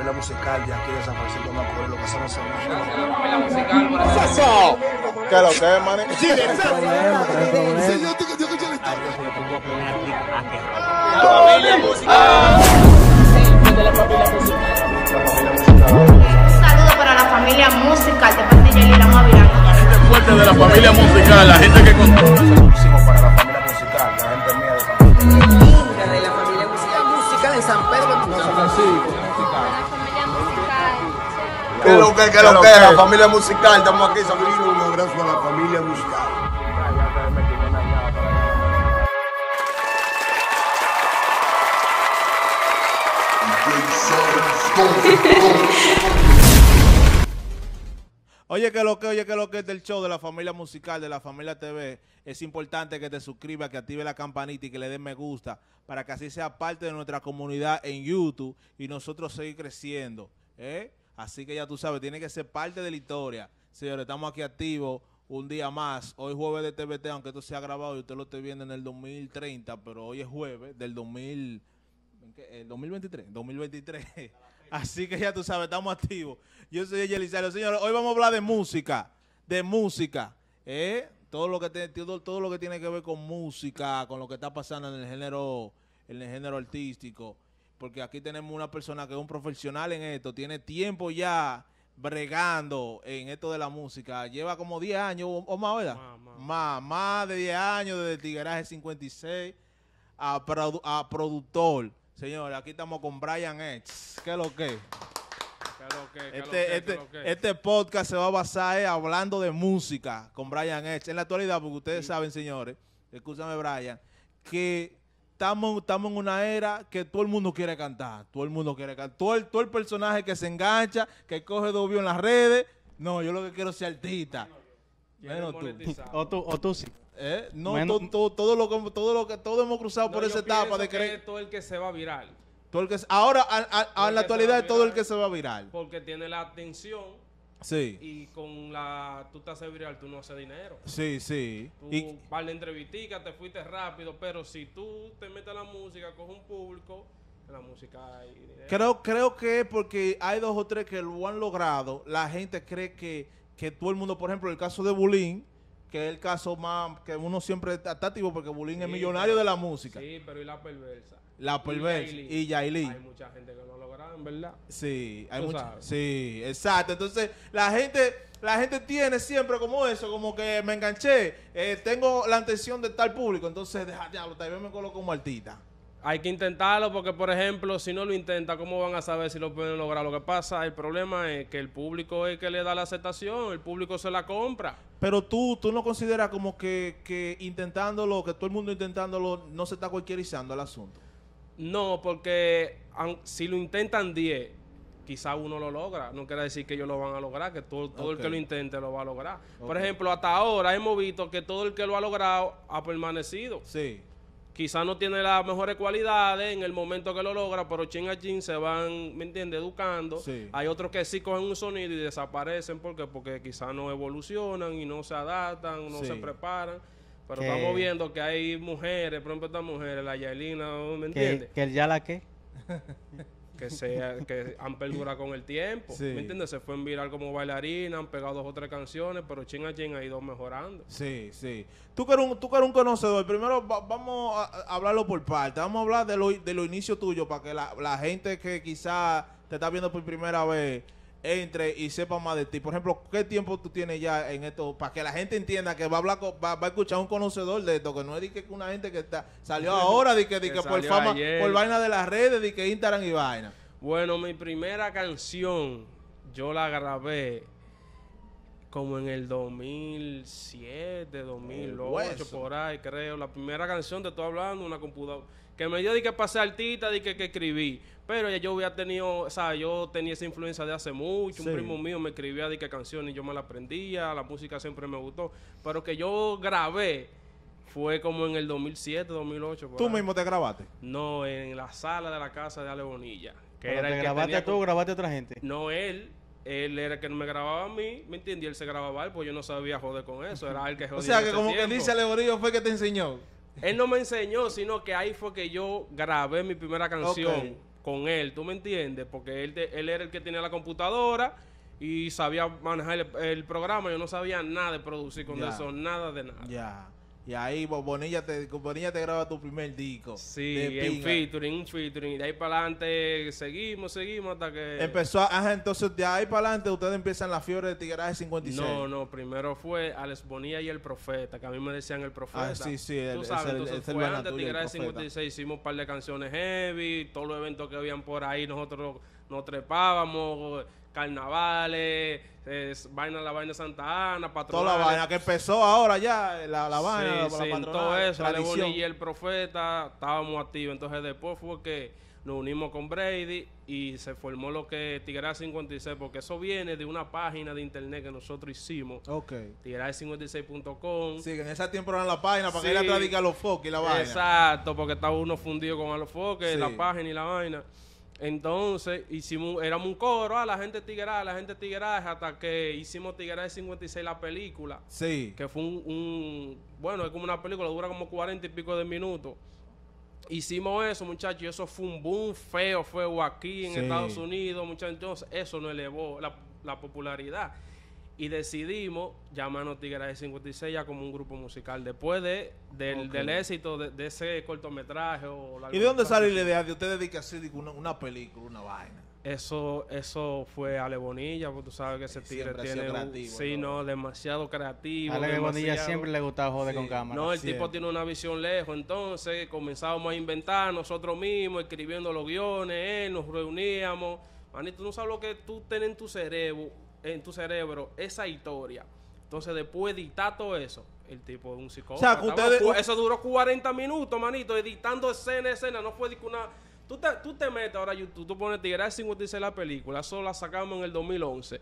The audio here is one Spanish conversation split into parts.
escuela musical de aquí San Francisco de Macorís, lo que va a hacer. ¿Qué lo que es, ¡Sí, yo la ¡La familia musical! Un saludo para la familia musical de parte de La gente fuerte de la familia musical, la gente que controla lo que? familia musical, estamos aquí, un abrazo a la familia musical. Oye, que lo que, oye, que lo que es del show de la familia musical, de la familia TV, es importante que te suscribas, que active la campanita y que le des me gusta para que así sea parte de nuestra comunidad en YouTube y nosotros seguir creciendo. ¿eh? Así que ya tú sabes, tiene que ser parte de la historia. Señores, estamos aquí activos un día más. Hoy jueves de TVT, aunque esto sea grabado y usted lo esté viendo en el 2030, pero hoy es jueves del 2023, 2023. Así que ya tú sabes, estamos activos. Yo soy Yelisario. Señores, hoy vamos a hablar de música, de música, ¿eh? Todo lo, que todo lo que tiene que ver con música, con lo que está pasando en el género en el género artístico porque aquí tenemos una persona que es un profesional en esto, tiene tiempo ya bregando en esto de la música. Lleva como 10 años o, más, ¿verdad? Más, más de 10 años desde el 56 a, productor. Señores, aquí estamos con Brian X. ¿Qué es lo que? Este, este, este podcast se va a basar hablando de música con Brian Edge. En la actualidad, porque ustedes saben, señores, escúchame, Brian, que estamos, en una era que todo el mundo quiere cantar. Todo el mundo quiere cantar. Todo el, todo personaje que se engancha, que coge dobio en las redes. No, yo lo que quiero es ser artista. tú. O tú, o tú sí. Eh, no, todo, todo, lo, todo lo que todo hemos cruzado por esa etapa de creer. todo el que se va a viral. Todo el ahora, a, en la actualidad, es todo el que se va a viral. Porque tiene la atención Sí. Y con la tuta viral tú no haces dinero. Sí, sí. Tú y... para la te fuiste rápido, pero si tú te metes a la música, coges un público, la música hay Creo, creo que porque hay dos o tres que lo han logrado, la gente cree que, que todo el mundo, por ejemplo, el caso de Bulín, que es el caso más que uno siempre está activo porque Bulín es millonario de la música. Sí, pero y la perversa. La y Yailin. Hay mucha gente que no lo verdad. Sí, hay mucha. Sí, exacto. Entonces, la gente la gente tiene siempre como eso, como que me enganché, eh, tengo la intención de estar público, entonces déjate hablar, tal vez me coloco como artista. Hay que intentarlo porque, por ejemplo, si no lo intenta, ¿cómo van a saber si lo pueden lograr? Lo que pasa, el problema es que el público es el que le da la aceptación, el público se la compra. Pero tú, tú no consideras como que, que intentándolo, que todo el mundo intentándolo, no se está cualquierizando el asunto. No, porque si lo intentan 10, quizá uno lo logra. No quiere decir que ellos lo van a lograr, que todo, el que lo intente lo va a lograr. Por ejemplo, hasta ahora hemos visto que todo el que lo ha logrado ha permanecido. Sí. Quizá no tiene las mejores cualidades en el momento que lo logra, pero chin se van, ¿me entiendes?, educando. Hay otros que sí cogen un sonido y desaparecen. ¿Por Porque quizás no evolucionan y no se adaptan, no se preparan. Pero estamos viendo que hay mujeres, por ejemplo, estas mujeres, la Yaelina, ¿me entiendes? Que, el ya la qué. que sea que han perdurado con el tiempo. ¿Me entiendes? Se fue en viral como bailarina, han pegado dos o tres canciones, pero ching a ha ido mejorando. Sí, sí. Tú que eres un, tú que eres un conocedor, primero vamos a, hablarlo por parte. Vamos a hablar de los de lo inicios tuyos para que la, la gente que quizás te está viendo por primera vez entre y sepa más de ti. Por ejemplo, ¿qué tiempo tú tienes ya en esto? Para que la gente entienda que va a hablar, va, a escuchar un conocedor de esto, que no es de que una gente que está, salió ahora, de que, por fama, por vaina de las redes, de que Instagram y vaina. Bueno, mi primera canción yo la grabé como en el 2007, 2008, por ahí creo. La primera canción te estoy hablando, una computadora que me dio de que pasé artista, de que, escribí. Pero ya yo había tenido, o sea, yo tenía esa influencia de hace mucho. Un primo mío me escribía de que canciones yo me la aprendía, la música siempre me gustó. Pero que yo grabé fue como en el 2007, 2008. ¿Tú mismo te grabaste? No, en la sala de la casa de Ale Bonilla. Que era el grabaste que tú grabaste a otra gente? No, él. Él era el que me grababa a mí, ¿me entiendes? Él se grababa, él pues yo no sabía joder con eso. Era el que jodía. o sea, que como que dice Ale Bonilla fue que te enseñó él no me enseñó, sino que ahí fue que yo grabé mi primera canción con él, ¿tú me entiendes? Porque él, él era el que tenía la computadora y sabía manejar el, programa, yo no sabía nada de producir con eso, nada de nada. Ya. Y ahí Bonilla te, Bonilla te graba tu primer disco. Sí, un featuring, un De ahí para adelante seguimos, seguimos hasta que... Empezó, ajá, entonces de ahí para adelante ustedes empiezan la fiebre de y 56. No, no, primero fue Alex Bonilla y El Profeta, que a mí me decían El Profeta. Ah, sí, sí. El, Tú sabes, el, fue de 56, hicimos un par de canciones heavy, todos los eventos que habían por ahí, nosotros nos trepábamos carnavales, es, vaina la vaina de Santa Ana, todo Toda la vaina que empezó ahora ya, la, la vaina, la, sí, la todo eso, y el Profeta, estábamos activos. Entonces después fue que nos unimos con Brady y se formó lo que es Tigera 56, porque eso viene de una página de internet que nosotros hicimos. Ok. 56.com. Sí, en ese tiempo eran la página para que él a los foques y la vaina. Exacto, porque estaba uno fundido con a los foques, la página y la vaina. Entonces, hicimos, éramos un coro, a ah, la gente tigueraje, la gente tigueraje, hasta que hicimos de 56 la película. Sí. Que fue un, bueno, es como una película, dura como 40 y pico de minutos. Hicimos eso, muchachos, y eso fue un boom feo, feo aquí en Estados Unidos, muchachos. Entonces, eso nos elevó la, la popularidad y decidimos llamarnos Tigres de 56 ya como un grupo musical. Después del, éxito de, ese cortometraje ¿Y de dónde sale la idea de usted de que así una, una película, una vaina? Eso, eso fue Ale Bonilla, porque tú sabes que ese tigre tiene creativo, sí, no, demasiado creativo. Ale Bonilla siempre le gustaba joder con cámara. No, el tipo tiene una visión lejos, entonces comenzábamos a inventar nosotros mismos, escribiendo los guiones, eh, nos reuníamos. Manito, no sabes lo que tú tienes en tu cerebro en tu cerebro esa historia. Entonces, después editar todo eso, el tipo de un psicólogo. O sea, ustedes... Eso duró 40 minutos, manito, editando escena, escena. No fue una. Tú te, tú te metes ahora a YouTube, tú pones Tigres 56 la película, eso la sacamos en el 2011.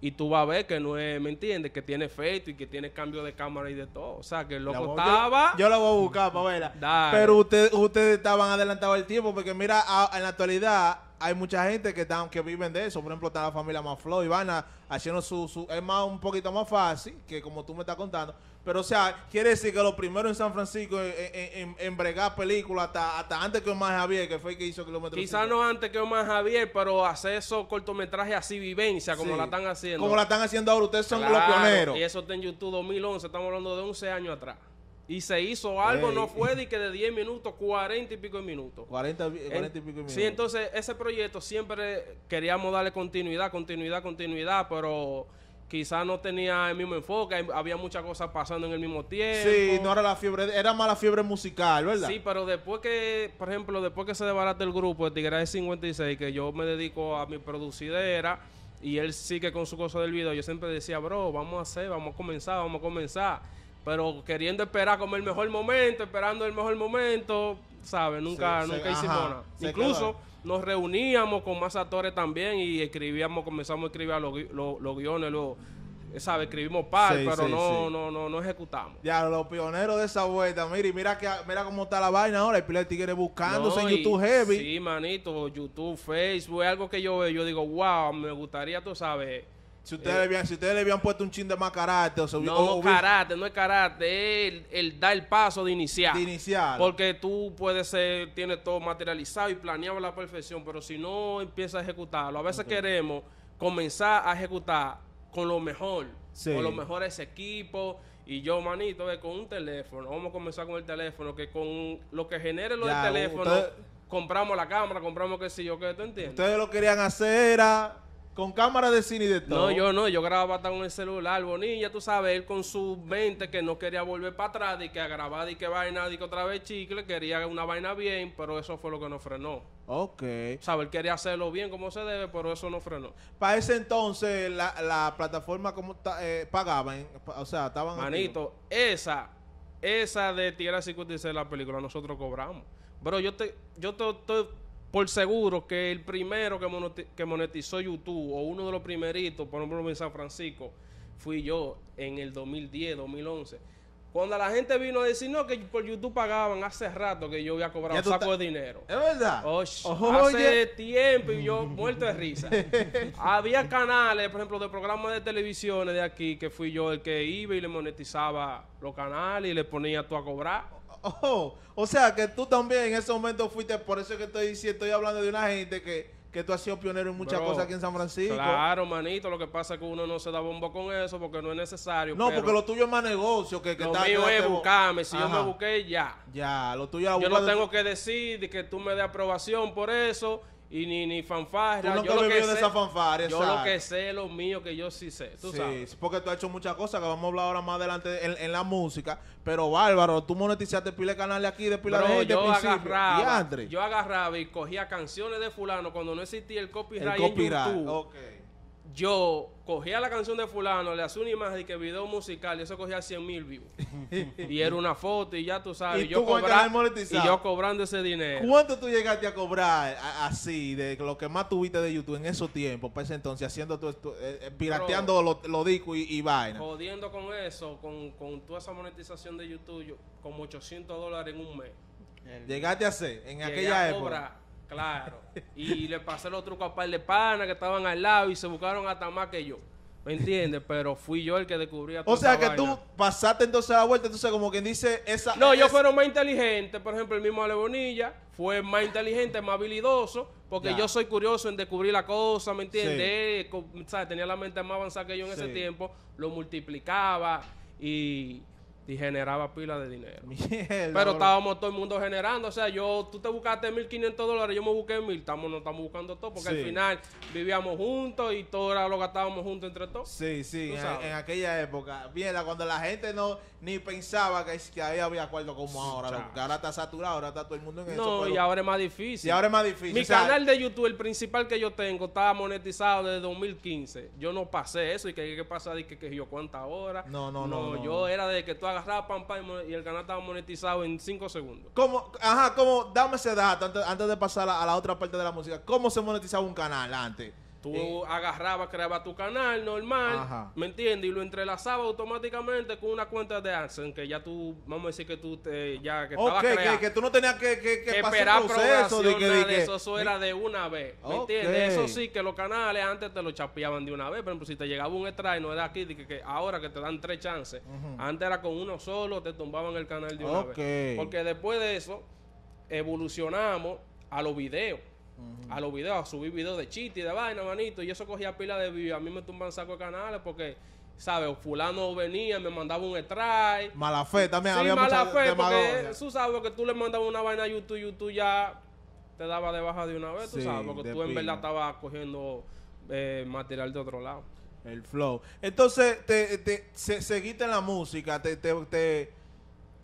Y tú vas a ver que no es, ¿me entiendes? Que tiene efecto y que tiene cambio de cámara y de todo. O sea, que el loco estaba. Yo, lo la voy a buscar para verla. Pero ustedes estaban adelantados al tiempo, porque mira, en la actualidad, hay mucha gente que, están, que viven de eso. Por ejemplo, está la familia Maflo y van haciendo su, Es más, un poquito más fácil que como tú me estás contando. Pero, o sea, quiere decir que lo primero en San Francisco en, en, en bregar películas hasta, hasta antes que Omar Javier, que fue el que hizo Kilómetro Quizás no antes que Omar Javier, pero hacer esos cortometrajes así, vivencia, como la están haciendo. Como la están haciendo ahora. Ustedes son los pioneros. Y eso está en YouTube 2011. Estamos hablando de 11 años atrás y se hizo algo, no fue de que de 10 minutos, 40 y pico de minutos. 40, y pico minutos. Sí, entonces ese proyecto siempre queríamos darle continuidad, continuidad, continuidad, pero quizás no tenía el mismo enfoque, había muchas cosas pasando en el mismo tiempo. Sí, no era la fiebre, era más la fiebre musical, ¿verdad? Sí, pero después que, por ejemplo, después que se desbarata el grupo de Tigres 56, que yo me dedico a mi producidera y él sigue con su cosa del video, yo siempre decía, bro, vamos a hacer, vamos a comenzar, vamos a comenzar pero queriendo esperar como el mejor momento, esperando el mejor momento, ¿sabes? Nunca, nunca hicimos nada. Incluso nos reuníamos con más actores también y escribíamos, comenzamos a escribir los, los, guiones, ¿sabes? ¿sabe? Escribimos par, pero no, no, no, no ejecutamos. Ya, los pioneros de esa vuelta, mira, mira, que, mira cómo está la vaina ahora, el Pilar Tigre buscándose en YouTube Heavy. Sí, manito, YouTube, Facebook, algo que yo veo, yo digo, wow, me gustaría, tú sabes si ustedes, le habían, si ustedes le habían puesto un chin de más carácter. O no, no carácter, no es carácter. Es el, dar el paso de iniciar. De iniciar. Porque tú puedes ser, tienes todo materializado y planeado a la perfección, pero si no empieza a ejecutarlo, a veces queremos comenzar a ejecutar con lo mejor, sí. con los mejores equipos. Y yo, manito, con un teléfono. Vamos a comenzar con el teléfono, que con lo que genere lo del uh, teléfono, compramos la cámara, compramos qué sé yo, qué, ¿tú entiendes? Ustedes lo querían hacer era con cámara de cine y de todo. No, yo no, yo grababa hasta con el celular, Bonilla, tú sabes, él con su mente que no quería volver para atrás, y que a grabar, y que vaina, y que otra vez chicle, quería una vaina bien, pero eso fue lo que nos frenó. Ok. Sabes, él quería hacerlo bien como se debe, pero eso no frenó. Para ese entonces, la, plataforma como eh, pagaban, ¿eh? o sea, estaban... Manito, esa, esa de Tierra 56, la película, nosotros cobramos. Pero yo te, yo te, te por seguro que el primero que monetizó YouTube, o uno de los primeritos, por ejemplo en San Francisco, fui yo en el 2010, 2011. Cuando la gente vino a decir, no, que por YouTube pagaban hace rato que yo había cobrado un saco de dinero. Es verdad. Ojo, hace tiempo y yo muerto de risa. Había canales, por ejemplo, de programas de televisiones de aquí, que fui yo el que iba y le monetizaba los canales y le ponía tú a cobrar. Oh, o sea que tú también en ese momento fuiste, por eso que estoy diciendo, estoy hablando de una gente que, que tú has sido pionero en muchas cosas aquí en San Francisco. Claro, manito, lo que pasa es que uno no se da bombo con eso porque no es necesario. No, porque lo tuyo es más negocio que, que Lo mío es buscarme, si yo me busqué, ya. Ya, lo tuyo Yo no tengo que decir que tú me dé aprobación por eso y ni, ni fanfarria. yo lo que sé, Yo lo que sé, lo mío, que yo sí sé. ¿tú sí, porque tú has hecho muchas cosas que vamos a hablar ahora más adelante en, la música. Pero bárbaro, tú monetizaste pile de canales aquí, de Pile. Yo agarraba, y yo agarraba y cogía canciones de fulano cuando no existía el copyright, el copyright. en yo cogía la canción de fulano, le hacía una imagen de que video musical, y eso cogía 100 mil vivos. y era una foto, y ya tú sabes. Y, yo, yo cobrando ese dinero. ¿Cuánto tú llegaste a cobrar así, de lo que más tuviste de YouTube en esos tiempos, pues entonces, haciendo eh, eh, pirateando los discos y, y, vaina? Jodiendo con eso, con, toda esa monetización de YouTube, yo, como 800 dólares en un mes. llegaste a hacer en aquella época. Claro. Y le pasé los trucos a par de pana que estaban al lado y se buscaron hasta más que yo. ¿Me entiendes? Pero fui yo el que descubría todo. O sea que tú pasaste entonces la vuelta, entonces como quien dice esa... No, yo fueron más inteligente, por ejemplo, el mismo Ale Bonilla fue más inteligente, más habilidoso, porque yo soy curioso en descubrir la cosa, ¿me entiendes? Eh, Tenía la mente más avanzada que yo en ese tiempo, lo multiplicaba y y generaba pila de dinero. Pero estábamos todo el mundo generando. O sea, yo, tú te buscaste 1.500 dólares, yo me busqué 1.000. Estamos, no estamos buscando todo porque al final vivíamos juntos y todo era lo gastábamos juntos entre todos. Sí, sí, en, en, aquella época. Mierda, cuando la gente no ni pensaba que, que había, había acuerdo como ahora. ahora está saturado, ahora está todo el mundo en eso. No, y ahora es más difícil. Y ahora es más difícil. Mi canal de YouTube, el principal que yo tengo, estaba monetizado desde 2015. Yo no pasé eso y que, pasa de que, yo cuántas horas. No, no, no, no. yo era de que tú hagas agarraba y el canal estaba monetizado en 5 segundos. ¿Cómo? Ajá, ¿cómo? Dame ese dato antes, de pasar a la otra parte de la música. ¿Cómo se monetizaba un canal antes? Tú agarrabas, creabas tu canal normal, ¿me entiendes? Y lo entrelazabas automáticamente con una cuenta de AdSense que ya tú, vamos a decir que tú te, ya que estabas Que, tú no tenías que, que, esperar proceso. que, eso, eso era de una vez, ¿me entiendes? Eso sí, que los canales antes te lo chapeaban de una vez. Por ejemplo, si te llegaba un extraño era aquí, que, ahora que te dan tres chances. Antes era con uno solo, te tumbaban el canal de una vez. Porque después de eso, evolucionamos a los videos a los videos, a subir videos de chiste y de vaina, manito. Y eso cogía pila de vida. A mí me tumban saco de canales porque ¿sabes? Fulano venía, me mandaba un strike. Mala fe también sí, había mala fe, porque tú sabes que tú le mandabas una vaina a YouTube, YouTube ya te daba de baja de una vez, tú sabes, porque tú en verdad estabas cogiendo eh, material de otro lado. El flow. Entonces, te, seguiste la música, te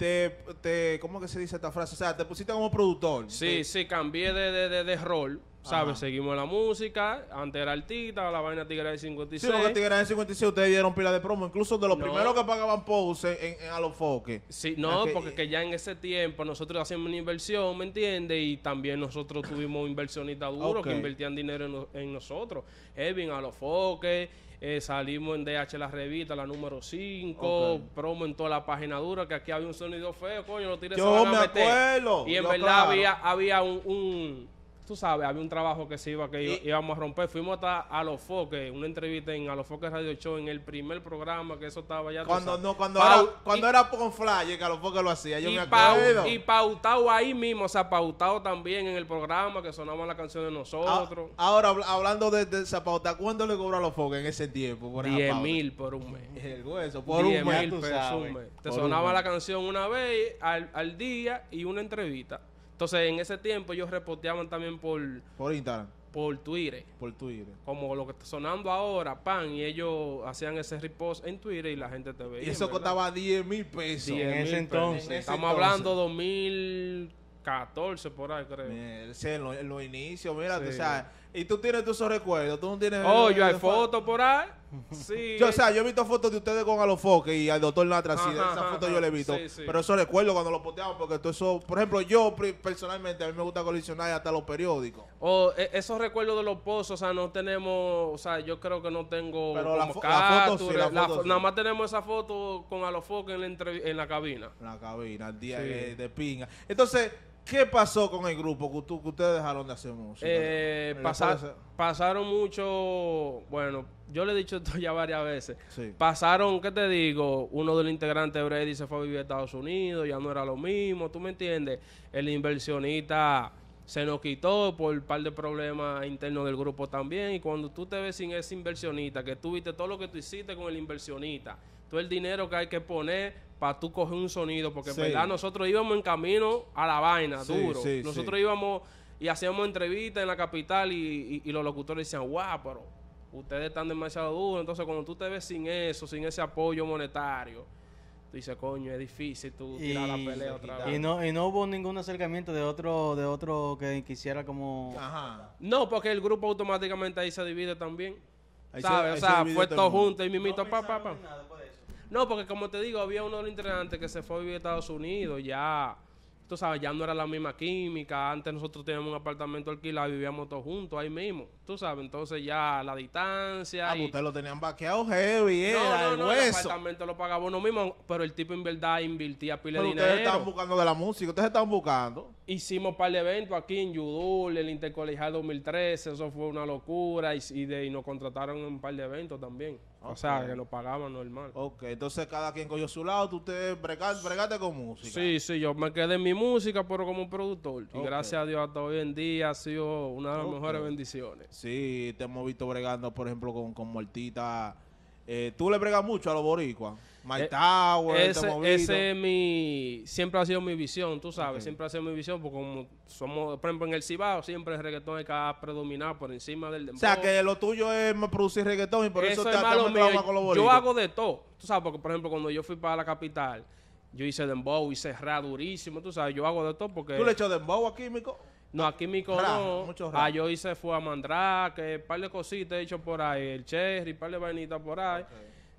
te, te, ¿cómo que se dice esta frase? O sea, te pusiste como productor. Sí, sí, cambié de, de, rol. ¿Sabes? Seguimos la música. Antes era artista la vaina Tigre de 56. Sí, porque Tigre de 56 ustedes dieron pila de promo. Incluso de los primeros que pagaban pose en, a los foques. Sí, no, porque eh, que, ya en ese tiempo nosotros hacíamos una inversión, ¿me entiendes? Y también nosotros tuvimos inversionistas duros que invertían dinero en, nosotros. Evin, a los foques. Eh, salimos en DH la revista, la número 5, promo en toda la página dura, que aquí había un sonido feo, coño, no tires Yo me acuerdo. Y en verdad había, había un, un tú sabes, había un trabajo que se iba, que íbamos a romper. Fuimos hasta Alofoque, una entrevista en A Alofoque Radio Show, en el primer programa que eso estaba ya. Cuando no, cuando, era, cuando era con flyer que Alofoque lo hacía, yo y me acuerdo. y pautado ahí mismo, o sea, pautado también en el programa que sonaba la canción de nosotros. Ah, ahora, hablando de, de esa pauta, ¿cuánto le cobró Alofoque en ese tiempo? Diez mil por un mes. El Diez Mil tú Un mes. Te sonaba la canción una vez al día y una entrevista. Entonces, en ese tiempo ellos reporteaban también por... Por Instagram. Por Twitter. Por Twitter. Como lo que está sonando ahora, pan, y ellos hacían ese repost en Twitter y la gente te veía. Y eso costaba 10 mil pesos. en ese entonces. Estamos hablando 2014 por ahí, creo. Mira, en, los, inicios, mira, o sea, y tú tienes esos recuerdos, tú no tienes... Oh, yo hay fotos por ahí. Sí. Yo, o sea, yo he visto fotos de ustedes con Alofoque y al doctor Natra, sí, esa foto yo le he visto. Pero esos recuerdos cuando los poteamos, porque tú eso, por ejemplo, yo personalmente, a mí me gusta coleccionar hasta los periódicos. O e, esos recuerdos de los pozos, o sea, no tenemos, o sea, yo creo que no tengo... Pero la, Nada más tenemos esa foto con Alofoque en la, en la cabina. En la cabina, el día de pinga. Entonces... ¿Qué pasó con el grupo que, que ustedes dejaron de hacer música? Eh, pasaron mucho, bueno, yo le he dicho esto ya varias veces. Pasaron, ¿qué te digo? Uno del integrante de Brady se fue a vivir a Estados Unidos, ya no era lo mismo, ¿tú me entiendes? El inversionista se nos quitó por un par de problemas internos del grupo también. Y cuando tú te ves sin ese inversionista, que tuviste todo lo que tú hiciste con el inversionista, todo el dinero que hay que poner para tú coger un sonido, porque en verdad nosotros íbamos en camino a la vaina, duro. nosotros íbamos y hacíamos entrevistas en la capital y, los locutores decían, guau, pero ustedes están demasiado duros. Entonces, cuando tú te ves sin eso, sin ese apoyo monetario, tú dices, coño, es difícil tú tirar la pelea otra vez. Y no, y no hubo ningún acercamiento de otro, de otro que quisiera como... Ajá. No, porque el grupo automáticamente ahí se divide también. ¿Sabes? O sea, Puesto juntos y mimito, no pa, pa, pa. No, porque como te digo, había uno de los que se fue a vivir a Estados Unidos, ya, tú sabes, ya no era la misma química, antes nosotros teníamos un apartamento alquilado vivíamos todos juntos ahí mismo, tú sabes, entonces ya la distancia... Ah, pues ustedes lo tenían vaqueado heavy, eh, era no, no, el apartamento lo pagaba uno mismo, pero el tipo en verdad invirtía pile de dinero. ustedes estaban buscando de la música, ustedes estaban buscando. Hicimos un par de eventos aquí en Yudul, el Intercolegial 2013, eso fue una locura, y, de, y nos contrataron en un par de eventos también. O sea, que lo pagaban normal. Ok, entonces cada quien cogió su lado, tú te bregaste, con música. Sí, sí, yo me quedé en mi música, pero como productor. Y gracias a Dios hasta hoy en día ha sido una de las mejores bendiciones. Sí, te hemos visto bregando, por ejemplo, con, con Mortita. Eh, ¿Tú le bregas mucho a los boricuas? My eh, Tower, ese, ese es mi, siempre ha sido mi visión, tú sabes, siempre ha sido mi visión, porque como somos, por ejemplo, en el Cibao, siempre el reggaetón es que predominado por encima del dembow. O sea, que lo tuyo es producir reggaetón y por eso, te es con los Yo hago de todo, tú sabes, porque por ejemplo, cuando yo fui para la capital, yo hice dembow, y cerré durísimo, tú sabes, yo hago de todo porque... ¿Tú le echas dembow a Químico? No, aquí mico no. Ah, yo hice fue a Mandrake, un par de cositas he hecho por ahí, el cherry, un par de vainitas por ahí.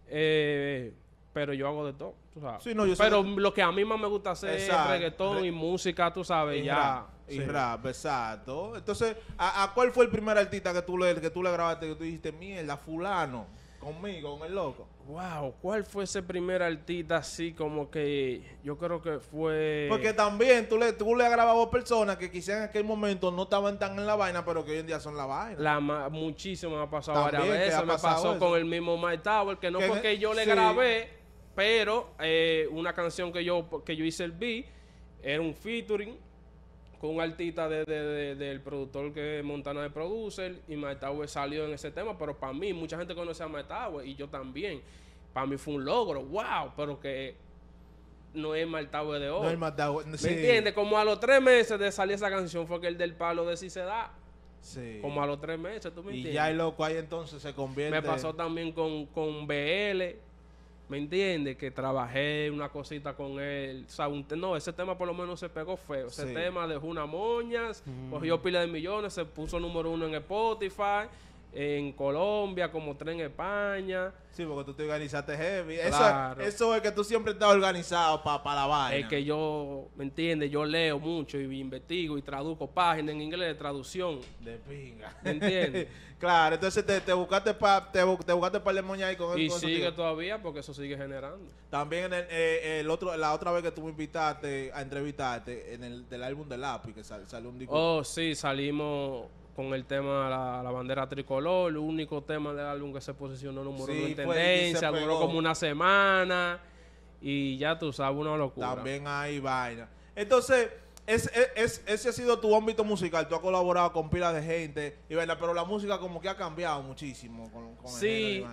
Eh, pero yo hago de todo, tú sabes. pero lo que a mí más me gusta hacer es reggaetón y música, tú sabes, y ya. Rap, y rap, exacto. Entonces, ¿a, cuál fue el primer artista que tú le, que tú le grabaste que tú dijiste, mierda, fulano, conmigo, con el loco? Wow, ¿cuál fue ese primer artista así como que yo creo que fue... Porque también tú le, tú le grabado personas que quizás en aquel momento no estaban tan en la vaina, pero que hoy en día son la vaina. La me ha pasado varias veces, me pasó con el mismo Mike Tower, que no porque que yo le grabé pero eh, una canción que yo, que yo hice el beat era un featuring con un artista del productor que Montana de producer y Maetawe salió en ese tema. Pero para mí, mucha gente conoce a Maetawe y yo también. Para mí fue un logro, wow, pero que no es Maetawe de hoy. No es Maetawe, ¿Me entiendes? Como a los tres meses de salir esa canción fue que el del palo de si se da Sí. Como a los tres meses, tú me entiendes. Y ya el loco ahí entonces se convierte. Me pasó también con, con BL, ¿Me entiendes? Que trabajé una cosita con él. O no, ese tema por lo menos se pegó feo. Ese tema de una moñas, cogió pila de millones, se puso número uno en Spotify en Colombia, como tren España. Sí, porque tú te organizaste heavy. Eso, es que tú siempre estás organizado para la vaina. Es que yo, ¿me entiendes? Yo leo mucho y investigo y traduzco páginas en inglés de traducción. De pinga. ¿Me entiendes? claro, entonces te, te buscaste para te, te, buscaste para el ahí con Y sigue todavía porque eso sigue generando. También el, eh, el, otro, la otra vez que tú me invitaste a entrevistarte en el del álbum de Lápiz, que salió un disco. Oh, sí, salimos con el tema la, la bandera tricolor, el único tema del álbum que se posicionó número uno en tendencia, duró como una semana y ya tú sabes, una locura. También hay vaina. Entonces, ese ha sido tu ámbito musical, tú has colaborado con pilas de gente y verdad pero la música como que ha cambiado muchísimo con, sí, el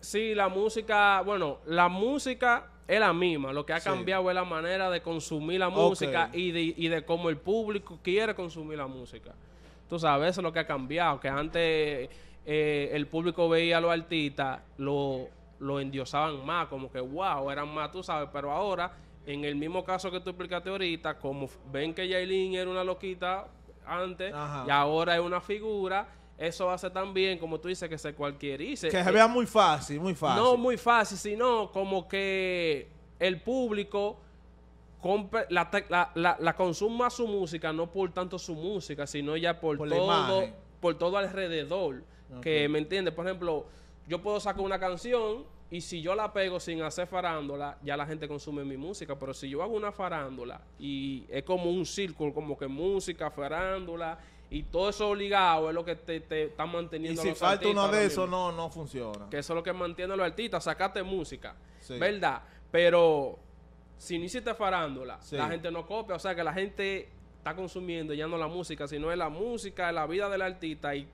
Sí, la música, bueno, la música es la misma. Lo que ha cambiado es la manera de consumir la música y de cómo el público quiere consumir la música. Tú sabes, eso es lo que ha cambiado, que antes eh, el público veía a los artistas, lo, lo endiosaban más, como que wow, eran más, tú sabes, pero ahora, en el mismo caso que tú explicaste ahorita, como ven que Yailin era una loquita antes y ahora es una figura, eso hace también, como tú dices, que se cualquierice. Que se eh, vea muy fácil, muy fácil. No muy fácil, sino como que el público la, la, la, consuma su música, no por tanto su música, sino ya por, todo, por todo alrededor. Que me entiende, por ejemplo, yo puedo sacar una canción y si yo la pego sin hacer farándula, ya la gente consume mi música. Pero si yo hago una farándula y es como un círculo, como que música, farándula y todo eso obligado es lo que te, te está manteniendo. Y si falta uno de eso no, no funciona. Que eso es lo que mantiene a los artistas, sacaste música, ¿verdad? Pero si no hiciste farándola la gente no copia. O sea que la gente está consumiendo ya no la música, sino es la música, la vida del artista y,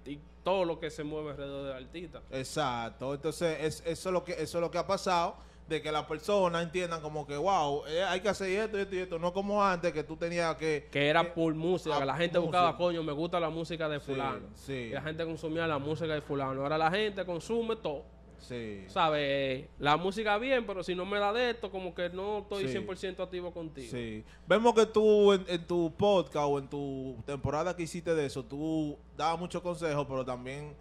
todo lo que se mueve alrededor del artista. Exacto. Entonces, eso, es lo que, eso es lo que ha pasado. De que las personas entiendan como que, wow, eh, hay que hacer esto, esto y esto. No como antes que tú tenías que... Que era por música, que la gente buscaba, coño, me gusta la música de fulano. Y la gente consumía la música de fulano. Ahora la gente consume todo. Sí. ¿Sabes? La música bien, pero si no me da de esto, como que no estoy 100% activo contigo. Sí. Vemos que tú en, tu podcast o en tu temporada que hiciste de eso, tú dabas muchos consejos, pero también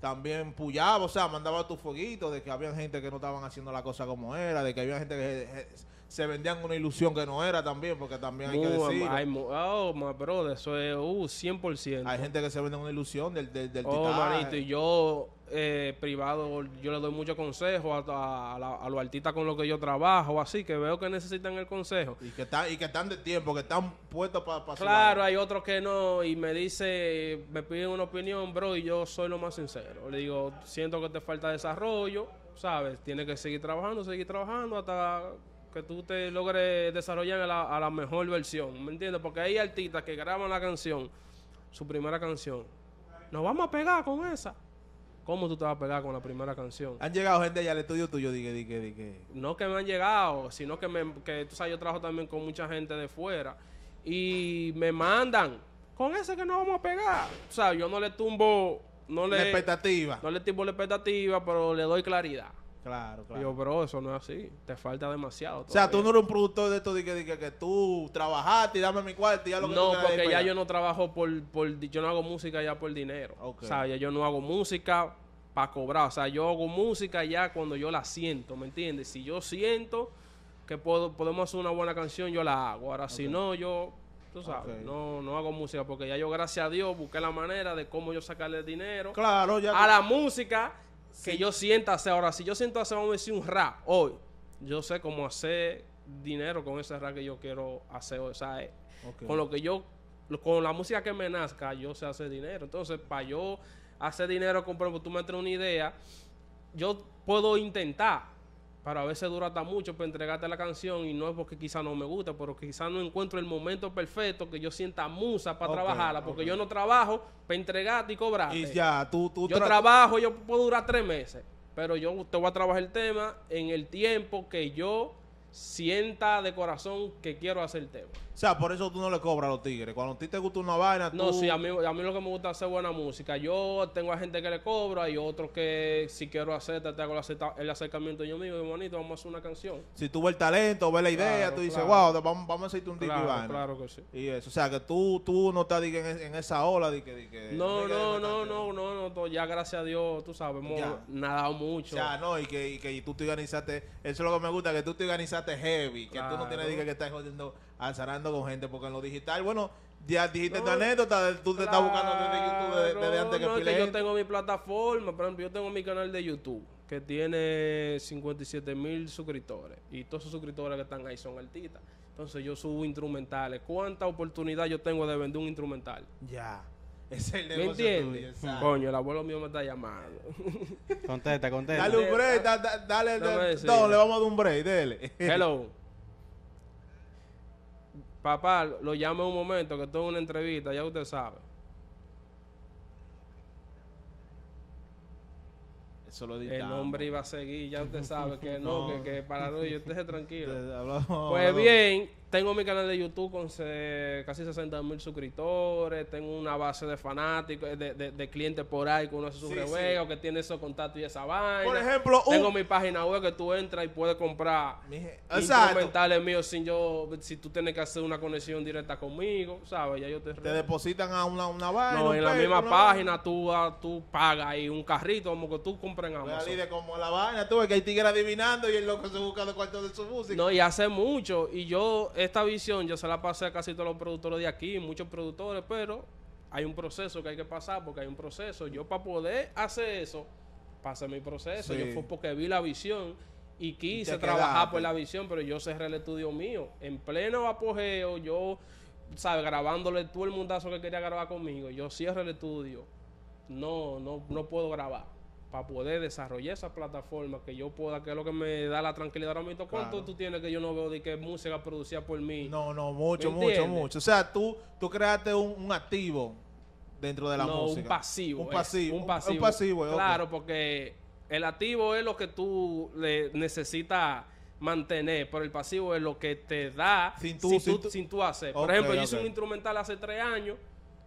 también pullaba o sea, mandaba tu fueguito de que había gente que no estaban haciendo la cosa como era, de que había gente que eh, se vendían una ilusión que no era también, porque también hay que decir. oh, my brother, eso es 100%. Uh, hay gente que se vende una ilusión del, del, oh, y yo, eh, privado, yo le doy mucho consejo a, a, los artistas con los que yo trabajo, así, que veo que necesitan el consejo. Y que, están y que están de tiempo, que están puestos para pasar. Claro, hay otros que no, y me dice, me piden una opinión, bro, y yo soy lo más sincero. Le digo, siento que te falta desarrollo, ¿sabes? Tienes que seguir trabajando, seguir trabajando hasta que tú te logres desarrollar a la, mejor versión, ¿me entiendes? Porque hay artistas que graban la canción, su primera canción, nos vamos a pegar con esa. ¿Cómo tú te vas a pegar con la primera canción? Han llegado gente allá al estudio tuyo, dije, dije, dije. No que me han llegado, sino que, me, que tú sabes, yo trabajo también con mucha gente de fuera y me mandan con ese que nos vamos a pegar. O sea, yo no le tumbo, no expectativa. No le tumbo la expectativa, pero le doy claridad. Claro, claro. yo, bro, eso no es así. Te falta demasiado. O sea, tú no eres un productor de esto de que, que, tú trabajaste y dame mi cuarto y ya lo que No, porque ya yo no trabajo por, por. Yo no hago música ya por dinero. O sea, ya yo no hago música para cobrar. O sea, yo hago música ya cuando yo la siento, ¿me entiendes? Si yo siento que puedo, podemos hacer una buena canción, yo la hago. Ahora, si no, yo. Tú sabes, no, no hago música porque ya yo, gracias a Dios, busqué la manera de cómo yo sacarle dinero a la música que yo sienta hacer. Ahora, si yo siento hacer, vamos a decir, un rap hoy, yo sé cómo hacer dinero con ese rap que yo quiero hacer hoy. Eh, con lo que yo, con la música que me nazca, yo sé hacer dinero. Entonces, para yo hacer dinero, con, tú me traes una idea, yo puedo intentar pero a veces dura hasta mucho para entregarte la canción y no es porque quizá no me gusta, pero quizá no encuentro el momento perfecto que yo sienta musa para trabajarla, porque yo no trabajo para entregarte y cobrarte. Y ya, tú, tú Yo trabajo, yo puedo durar tres meses, pero yo te voy a trabajar el tema en el tiempo que yo sienta de corazón que quiero hacer el tema. O sea, por eso tú no le cobras a los tigres. Cuando a ti te gusta una vaina, tú... No, sí, a mí, a mí lo que me gusta es hacer buena música. Yo tengo a gente que le cobra y otros que si quiero hacer, te hago el acercamiento yo mismo. Qué bonito, vamos a hacer una canción. Si tú ves el talento, ves la idea, tú dices, wow, vamos, a hacerte un tigre claro, y vaina. Claro que sí. Y eso, o sea, que tú, tú no estás en, en, esa ola de que... no, no, no, no, no, no, ya gracias a Dios, tú sabes, hemos nadado mucho. Ya, no, y que, que tú te organizaste, eso es lo que me gusta, que tú te organizaste heavy, que tú no tienes que estar jodiendo azarando con gente, porque en lo digital, bueno, ya dijiste tu anécdota, tú te estás buscando desde YouTube desde, antes que, no, Yo tengo mi plataforma, por ejemplo, yo tengo mi canal de YouTube que tiene 57 mil suscriptores y todos esos suscriptores que están ahí son artistas. Entonces yo subo instrumentales. ¿Cuánta oportunidad yo tengo de vender un instrumental? Ya. Es el negocio ¿Me entiendes? Coño, el abuelo mío me está llamando. Contesta, contesta. Dale un break, dale, dale, no le vamos a dar un break, dale. Hello. Papá, lo llame un momento, que esto es una entrevista, ya usted sabe. Eso lo El hombre iba a seguir, ya usted sabe que no, Que, para no, usted tranquilo. pues bien, tengo mi canal de YouTube con casi 60 mil suscriptores, tengo una base de fanáticos, eh, de, clientes por ahí que uno se sube o que tiene esos contactos y esa vaina. Por ejemplo, tengo mi página web que tú entras y puedes comprar instrumentales míos sin yo, si tú tienes que hacer una conexión directa conmigo, ¿sabes? Ya yo te... Te depositan a una, una vaina. No, en la misma página tú, tú pagas ahí un carrito como que tú compras en pues Amazon. como la vaina, tú que hay tigre adivinando y el loco se busca de de su música. No, y hace mucho y yo esta visión yo se la pasé a casi todos los productores de aquí, muchos productores, pero hay un proceso que hay que pasar porque hay un proceso. Yo para poder hacer eso, pasé mi proceso. Yo fue porque vi la visión y quise trabajar por la visión, pero yo cerré el estudio mío. En pleno apogeo, yo, ¿sabes? Grabándole todo el mundazo que quería grabar conmigo. Yo cierro el estudio. No, no, no puedo grabar para poder desarrollar esa plataforma que yo pueda, que es lo que me da la tranquilidad ¿Cuánto tú tienes que yo no veo de que música producida por mí? No, no, mucho, mucho, mucho. O sea, tú, tú creaste un, activo dentro de la música. Eh, un pasivo. Un pasivo. un pasivo. Un claro, porque el activo es lo que tú le necesitas mantener, pero el pasivo es lo que te da sin tú, sin, tú, hacer. por ejemplo, yo hice un instrumental hace tres años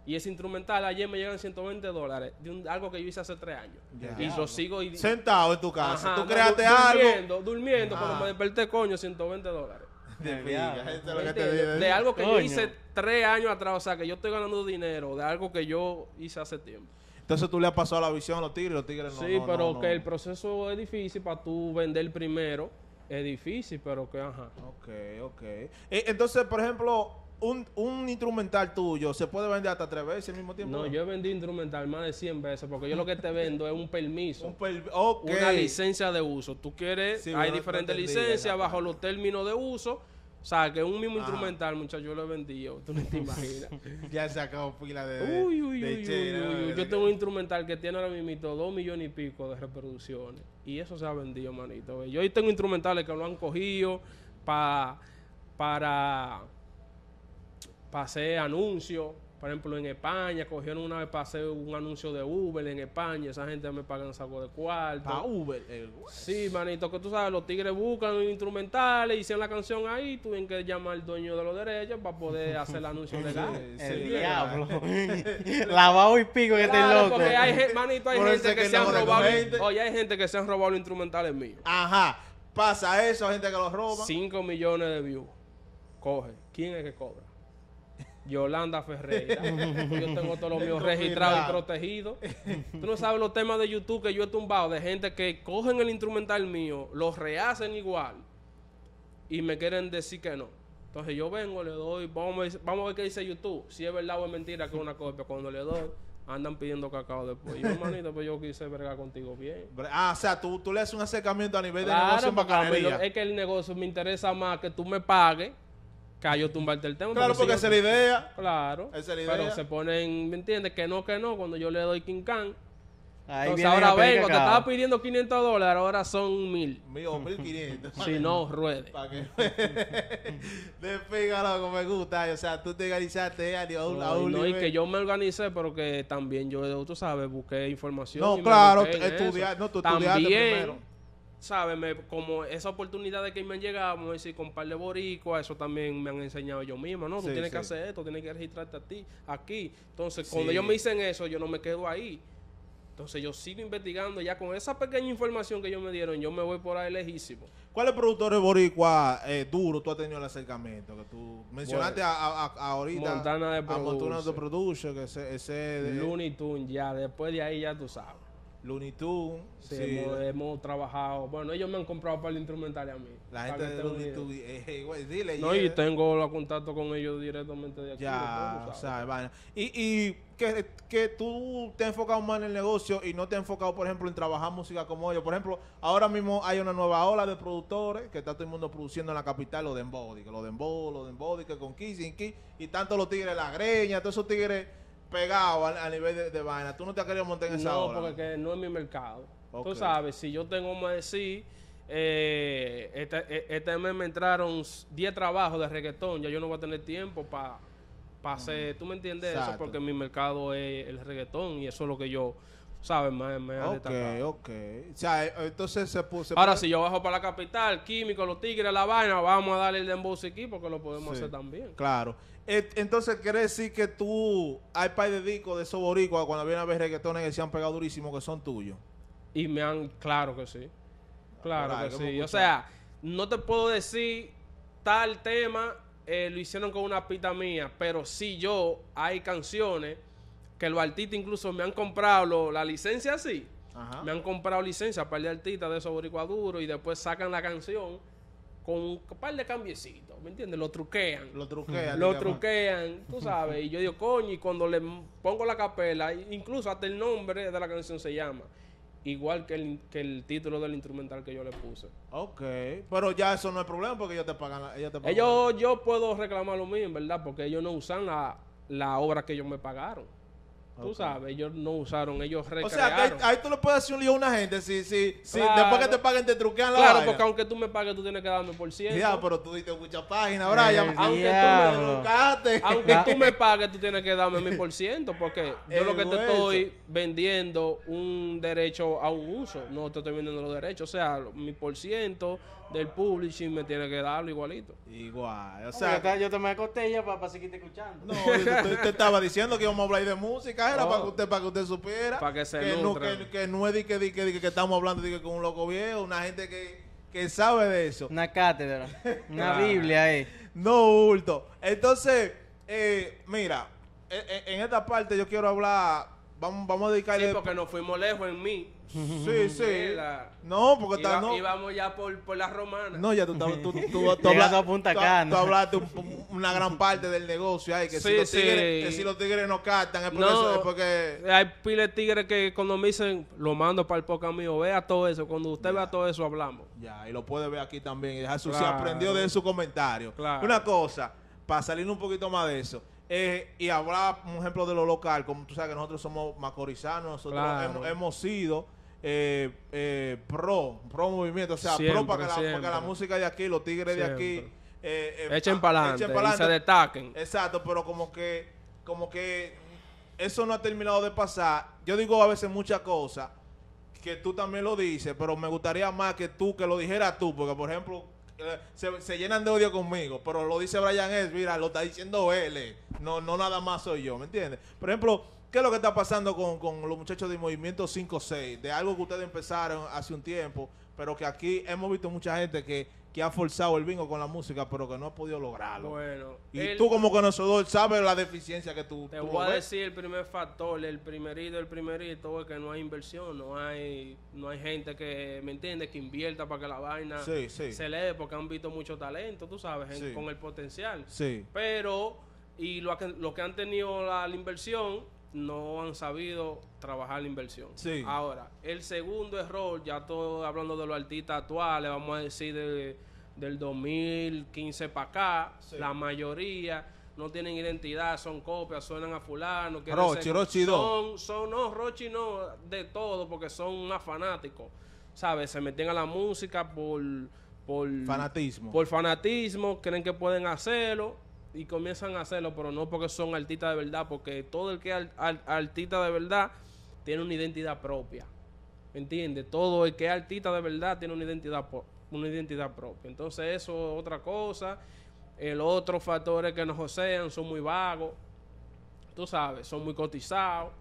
y es instrumental ayer me llegan 120 dólares de algo que yo hice hace tres años. Y lo sigo. Y, Sentado en tu casa. tú creaste algo. Durmiendo, durmiendo. Cuando me desperté, coño, 120 dólares. De, algo que yo hice tres años atrás. O sea, que yo estoy ganando dinero de algo que yo hice hace tiempo. Entonces tú le has pasado la visión a los tigres, los tigres no. Sí, pero que el proceso es difícil para tú vender primero. Es difícil, pero que ajá. Ok, ok. Eh, entonces, por ejemplo, un, instrumental tuyo se puede vender hasta tres veces al mismo tiempo. No, yo he vendido instrumental más de 100 veces porque yo lo que te vendo es un permiso. Una licencia de uso. Tú quieres, hay diferentes licencias bajo los términos de uso. O sea, que un mismo instrumental, muchacho, yo lo he vendido. Tú no te imaginas. ya acabó pila de. Uy, uy, de uy, uy, Yo tengo un instrumental que tiene ahora mismo dos millones y pico de reproducciones. Y eso se ha vendido, manito. Yo ahí tengo instrumentales que lo han cogido para. para pasé anuncios, por ejemplo, en España, cogieron una vez, pasé un anuncio de Uber en España, esa gente me pagan saco de cuarto. ¿Para Uber? Eh, sí, manito, que tú sabes, los tigres buscan instrumentales, hicieron la canción ahí, tuvieron que llamar al dueño de los derechos para poder hacer el anuncio legal. el, diablo. Lavado y pico que te loco. Porque hay, manito, hay gente que, se han robado... Oye, hay gente que se han robado los instrumentales míos. Ajá. Pasa eso, hay gente que los roba. 5 millones de views. Coge. ¿Quién es que cobra? Yolanda Ferreira. yo tengo todo lo mío registrado y protegido Tú no sabes los temas de YouTube que yo he tumbado de gente que cogen el instrumental mío, lo rehacen igual y me quieren decir que no. Entonces yo vengo, le doy, vamos a ver, qué dice YouTube. Si es verdad o es mentira que es una copia. Cuando le doy, andan pidiendo cacao después. Yo, hermanito, pues yo quise vergar contigo bien. Ah, o sea, tú, tú le haces un acercamiento a nivel de negocio en bacanería. es que el negocio me interesa más que tú me pagues Cayó tumbarte el tema. Claro, porque, esa es la idea. Claro. es la idea. Pero se ponen, ¿me entiendes? Que no, que no. Cuando yo le doy King Kong Ahí Entonces ahora vengo, te estaba pidiendo 500 dólares, ahora son 1000. 1500. si no, ruede. Para que despígalo como me gusta. O sea, tú te organizaste eh, a Dios no, a no, y que yo me organicé, pero que también yo, tú sabes, busqué información. No, claro, estudiar, no, tú también, primero. ¿sabes? como esa oportunidad de que me han llegado, vamos decir, con par de boricua, eso también me han enseñado yo mismo, ¿no? Tú tienes que hacer esto, tienes que registrarte a ti, aquí. Entonces, cuando ellos me dicen eso, yo no me quedo ahí. Entonces, yo sigo investigando. Ya con esa pequeña información que ellos me dieron, yo me voy por ahí lejísimo. ¿Cuáles productores boricua eh, duro tú has tenido el acercamiento? Que tú mencionaste a, ahorita. Montana de produce que ese... de, Looney ya. Después de ahí ya tú sabes. Looney Sí, Hemos, trabajado. Bueno, ellos me han comprado para el instrumental a mí. La gente de Looney eh, No, y tengo los contactos con ellos directamente de aquí. Ya, Y, y que, que, tú te has enfocado más en el negocio y no te has enfocado, por ejemplo, en trabajar música como ellos. Por ejemplo, ahora mismo hay una nueva ola de productores que está todo el mundo produciendo en la capital, los de Embody, que los de Embody, los de Embody, que con Kissing Kissing. y tanto los tigres la greña, todos esos tigres pegado a, nivel de, vaina. ¿Tú no te has querido montar en esa no, No, porque no es mi mercado. Tú sabes, si yo tengo más decir, eh, este, mes me entraron 10 trabajos de reggaetón, ya yo no voy a tener tiempo para para mm. hacer, ¿tú me entiendes? Eso porque mi mercado es el reggaetón y eso es lo que yo ¿Sabes? Más, Ok, ok. O sea, eh, entonces se puso. Ahora, si yo bajo para la capital, químico, los tigres, la vaina, vamos a darle el dembow aquí porque lo podemos hacer también. Claro. E-, entonces, quiere decir que tú, hay par de discos de esos cuando vienen a ver reggaetones que se han pegado durísimo que son tuyos. Y me han, claro que sí. Claro que sí. O sea, no te puedo decir tal tema, eh, lo hicieron con una pita mía, pero si yo, hay canciones que los artistas incluso me han comprado la licencia así. Me han comprado licencia para el artista de esos a Duro y después sacan la canción con un par de cambiecitos, ¿me entiendes? Lo truquean. Lo truquean. Lo truquean, tú sabes. Y yo digo, coño, y cuando le pongo la capela, incluso hasta el nombre de la canción se llama. Igual que el, título del instrumental que yo le puse. Ok, pero ya eso no es problema porque ellos te pagan. Ellos, te pagan. ellos yo puedo reclamar lo mío, verdad, porque ellos no usan la obra que ellos me pagaron. Tú sabes, ellos no usaron, ellos recrearon. O sea, ahí, tú le puedes hacer un lío a una gente. Si, si, si después que te paguen te truquean la Claro, porque aunque tú me pagues, tú tienes que darme por ciento. Ya, pero tú diste muchas páginas, Brian. Eh, aunque tú me Aunque tú me pagues, tú tienes que darme mi por ciento. Porque yo lo que te estoy vendiendo un derecho a un uso. No te estoy vendiendo los derechos. O sea, mi por ciento del publishing me tiene que darlo igualito. Igual, o sea... yo te me para, para seguirte escuchando. No, yo te, estaba diciendo que íbamos a hablar de música, era oh. para que usted para que usted supiera. Para que que no, que, no es de que, que, estamos hablando de que con un loco viejo, una gente que, sabe de eso. Una cátedra, una Biblia ahí. No, Hurto. Entonces, eh, mira, e, e, en, esta parte yo quiero hablar... Vamos, vamos a dedicarle... Sí, porque nos fuimos lejos en mí. Sí, sí. Eh, no, porque está, no. Íbamos ya por, por la romana. No, ya tú, tú, tú, hablaste, a Punta Cana. Tú, hablaste una gran parte del negocio ahí. Que, si, los tigres, que si los tigres no cartan porque. Hay piles de tigres que cuando me dicen, lo mando para el poca mío, vea todo eso. Cuando usted vea todo eso, hablamos. Ya, y lo puede ver aquí también. Jesús se aprendió de su comentario. Una cosa, para salir un poquito más de eso. y hablar, un ejemplo, de lo local, como tú sabes que nosotros somos macorizanos, nosotros hemos sido eh, eh, pro, pro movimiento, o sea, pro para que, la, música de aquí, los tigres de aquí... Eh, eh, echen ah, para adelante, se destaquen. Exacto, pero como que, como que eso no ha terminado de pasar. Yo digo a veces muchas cosas que tú también lo dices, pero me gustaría más que tú, que lo dijeras tú, porque por ejemplo, se, llenan de odio conmigo, pero lo dice Brian es, mira, lo está diciendo él, no, no nada más soy yo, ¿me entiendes? Por ejemplo, ¿Qué es lo que está pasando con, los muchachos de Movimiento 5-6? De algo que ustedes empezaron hace un tiempo, pero que aquí hemos visto mucha gente que, ha forzado el bingo con la música, pero que no ha podido lograrlo. Bueno, y tú como conocedor sabes la deficiencia que tú Te voy a decir el primer factor, el primerito, el primerito, es que no hay inversión, no hay no hay gente que, ¿me entiendes? Que invierta para que la vaina se lee, porque han visto mucho talento, tú sabes, con el potencial. Sí. Pero, y lo, que han tenido la inversión no han sabido trabajar la inversión. Sí. Ahora, el segundo error, ya todo hablando de los artistas actuales, vamos a decir del 2015 para acá, la mayoría no tienen identidad, son copias, suenan a fulano. Rochi, son, son, no, Rochi no, de todo, porque son más fanáticos. ¿Sabes? Se meten a la música por... Por fanatismo. Por fanatismo, creen que pueden hacerlo y comienzan a hacerlo, pero no porque son artistas de verdad, porque todo el que es artista de verdad tiene una identidad propia. ¿Me entiendes? Todo el que es artista de verdad tiene una identidad, una identidad propia. Entonces eso es otra cosa. El otro factor es que nos josean, son muy vagos, tú sabes, son muy cotizados.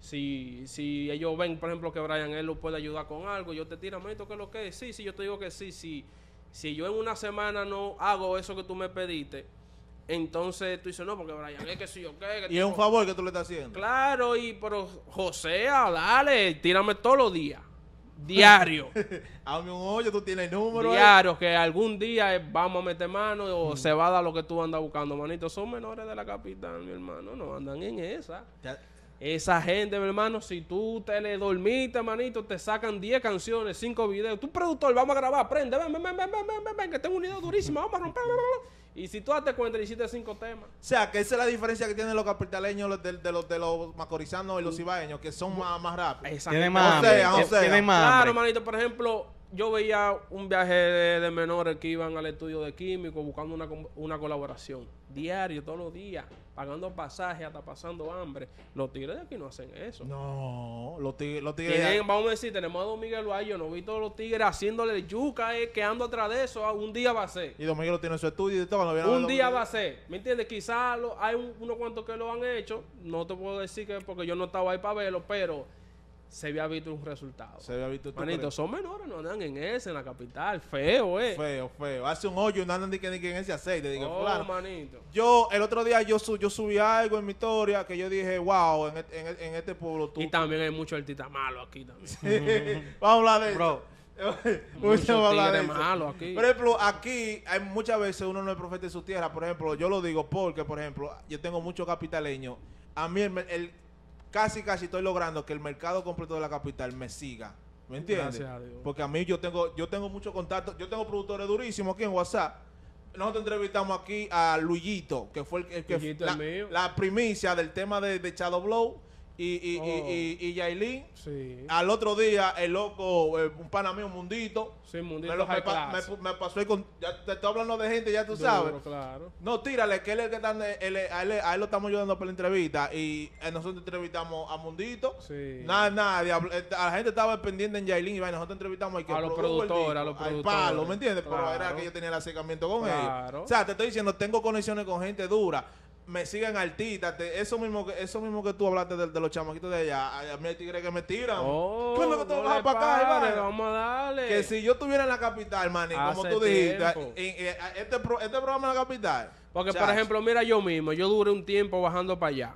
Si, si ellos ven, por ejemplo, que Brian lo puede ayudar con algo, yo te tiro, esto que es lo que es. Sí, sí, yo te digo que sí, sí. Si yo en una semana no hago eso que tú me pediste, entonces tú dices, no, porque Brian es que sí, o Que y es un favor que tú le estás haciendo. Claro, y pero José, ah, dale, tírame todos los días. Diario. Hazme un hoyo, tú tienes el número. Diario, que algún día eh, vamos a meter mano o se va a dar lo que tú andas buscando, manito. Son menores de la capital, mi hermano. No andan en esa. Esa gente, mi hermano, si tú te le dormiste, manito, te sacan 10 canciones, 5 videos. Tú, productor, vamos a grabar, prende, ven, ven, ven, que tengo un video durísimo, vamos a romper. Y si tú haces cuenta, hiciste cinco temas. O sea, que esa es la diferencia que tienen los capitaleños de, los, de los macorizanos y los mm. ibaeños, que son más, más rápidos. Tienen o sea, Claro, manito, por ejemplo, yo veía un viaje de, menores que iban al estudio de químico buscando una, una colaboración. Diario, todos los días pagando pasaje, hasta pasando hambre. Los tigres de aquí no hacen eso. No, los tigres. Los tigres vamos a decir, tenemos a Don Miguel yo no vi todos los tigres haciéndole yuca, eh, quedando atrás de eso. Ah, un día va a ser. Y Don Miguel tiene su estudio y todo. un día va a ser. ¿Me entiendes? Quizás hay unos cuantos que lo han hecho. No te puedo decir que porque yo no estaba ahí para verlo, pero se había visto un resultado. Se había visto Manito, son menores, no andan en ese, en la capital. Feo, eh. Feo, feo. Hace un hoyo y no andan ni que, ni que en ese aceite. oh, claro. manito. Yo, el otro día, yo, yo subí algo en mi historia que yo dije, wow, en, en, en este pueblo tú. Y también hay muchos artistas malos aquí también. Vamos a hablar de Bro. Mucho hablar de malo aquí. Por ejemplo, aquí hay muchas veces uno no es profeta de su tierra. Por ejemplo, yo lo digo porque, por ejemplo, yo tengo muchos capitaleños. A mí el casi, casi estoy logrando que el mercado completo de la capital me siga. ¿Me entiendes? Porque a mí yo tengo, yo tengo mucho contacto yo tengo productores durísimos aquí en WhatsApp. Nosotros entrevistamos aquí a Luillito, que fue el, que la, primicia del tema de, de Shadow Blow y, y, y, oh. y, Yailin. Al otro día, el loco, eh, un pana mío, Mundito. Sí, Mundito. Me, lo, me, me, pasó con. Ya te estoy hablando de gente, ya tú sabes. Claro. No, tírale, que él es el que está. Él, a, él, lo estamos ayudando para la entrevista. Y eh, nosotros entrevistamos a Mundito. nada Nada, eh, a la gente estaba pendiente en Yailin. Y bueno, nosotros entrevistamos a, los productores, a los productores. palo, ¿me entiendes? Claro. Pero era que yo tenía el acercamiento con él ellos. O sea, te estoy diciendo, tengo conexiones con gente dura me siguen artistas, eso mismo que eso mismo que tú hablaste de, los chamaquitos de allá, a mí hay tigres que me tiran. Oh, lo que tú no para acá, Vamos a darle. Que si yo estuviera en la capital, man, como tú dijiste, este, este programa en la capital. Porque, por ejemplo, mira yo mismo, yo duré un tiempo bajando para allá.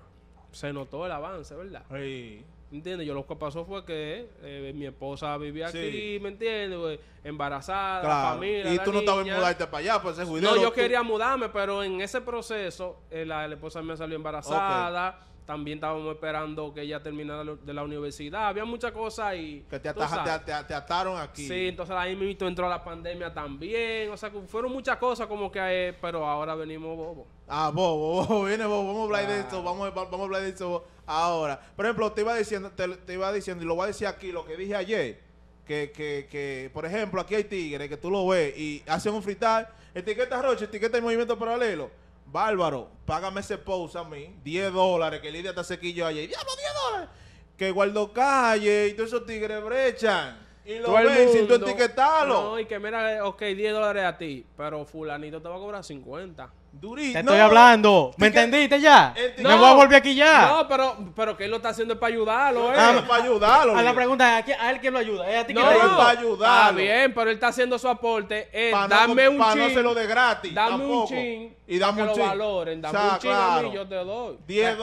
Se notó el avance, ¿verdad? Sí. ¿Entiendes? Yo lo que pasó fue que eh, mi esposa vivía aquí, ¿me entiendes? Pues, embarazada, familia. Y tú no estabas mudarte para allá, pues ese No, yo quería mudarme, pero en ese proceso eh, la, esposa me salió embarazada. También estábamos esperando que ella terminara de la universidad. Había muchas cosas y... Que te, te, ataron aquí. Sí, entonces ahí mismo entró la pandemia también. O sea, fueron muchas cosas como que... Eh, pero ahora venimos bobo. Ah, bobo, Viene bobo. Vamos a hablar de esto. Vamos, a hablar de esto ahora. Por ejemplo, te iba diciendo, te, iba diciendo, y lo voy a decir aquí, lo que dije ayer. Que, que, que, por ejemplo, aquí hay tigres que tú lo ves y hacen un fritar etiqueta Roche, etiqueta de movimiento paralelo Bárbaro, págame ese post a mí, 10 dólares, que Lidia está sequillo ayer. ¡Diablo, 10 dólares! Que guardo calle y todos esos tigres brechan. Y lo ven sin tú etiquetarlo. No, y que mira, eh, ok, 10 dólares a ti, pero fulanito te va a cobrar 50. Durito. Te estoy hablando. ¿Me entendiste ya? No, me voy a volver aquí ya. No, pero, pero que él lo está haciendo para ayudarlo, ¿eh? para ayudarlo. A, la pregunta es, ¿a él quién lo ayuda? a ti no, lo ayuda? para ayudarlo. Está ah, bien, pero él está haciendo su aporte. Es, eh, dame un pa chin. Para no hacerlo de gratis. Dame un chin. Y dame un chin. Que lo valoren. Dame un chin claro. a mí, yo te doy. 10